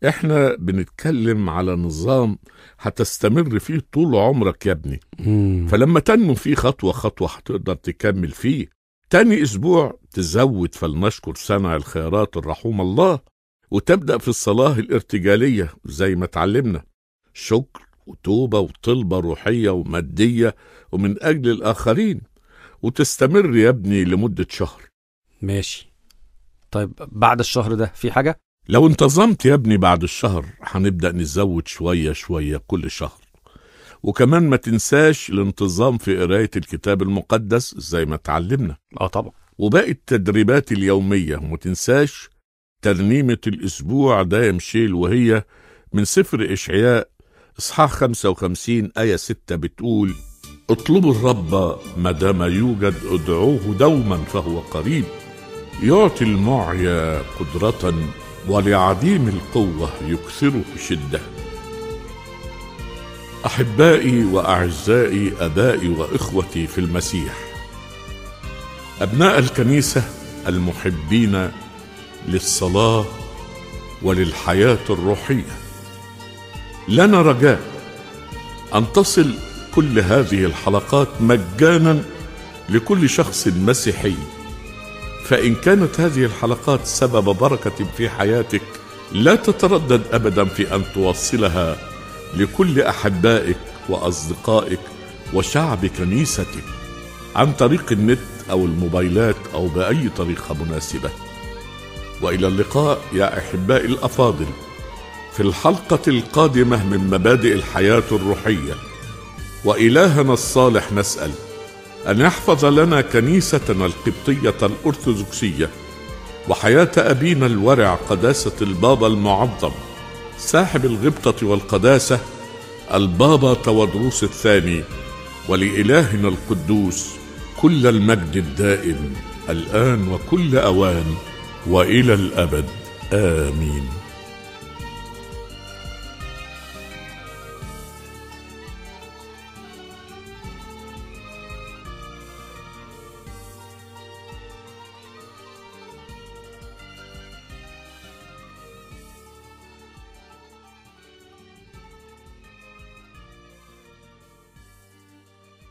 احنا بنتكلم على نظام هتستمر فيه طول عمرك يا ابني مم. فلما تنمو فيه خطوه خطوه هتقدر تكمل فيه تاني اسبوع تزود فلنشكر صانع الخيرات الرحوم الله وتبدأ في الصلاة الارتجالية زي ما اتعلمنا شكر وتوبة وطلبة روحية ومادية ومن أجل الآخرين وتستمر يا ابني لمدة شهر ماشي طيب بعد الشهر ده في حاجة؟ لو انتظمت يا ابني بعد الشهر هنبدأ نزود شوية شوية كل شهر وكمان ما تنساش الانتظام في قراية الكتاب المقدس زي ما اتعلمنا اه طبعا وباقي التدريبات اليومية وما تنساش ترنيمة الأسبوع ده شيل وهي من سفر إشعياء إصحاح 55 آية 6 بتقول اطلبوا الرب ما دام يوجد ادعوه دوما فهو قريب يعطي المعيا قدرة ولعديم القوة يكثره شدة أحبائي وأعزائي أبائي وإخوتي في المسيح أبناء الكنيسة المحبين للصلاة وللحياة الروحية لنا رجاء أن تصل كل هذه الحلقات مجانا لكل شخص مسيحي فإن كانت هذه الحلقات سبب بركة في حياتك لا تتردد أبدا في أن توصلها لكل أحبائك وأصدقائك وشعب كنيستك عن طريق النت أو الموبايلات أو بأي طريقة مناسبة والى اللقاء يا احبائي الافاضل في الحلقه القادمه من مبادئ الحياه الروحيه والهنا الصالح نسال ان يحفظ لنا كنيستنا القبطيه الارثوذكسيه وحياه ابينا الورع قداسه البابا المعظم صاحب الغبطه والقداسه البابا تودروس الثاني ولالهنا القدوس كل المجد الدائم الان وكل اوان والى الابد امين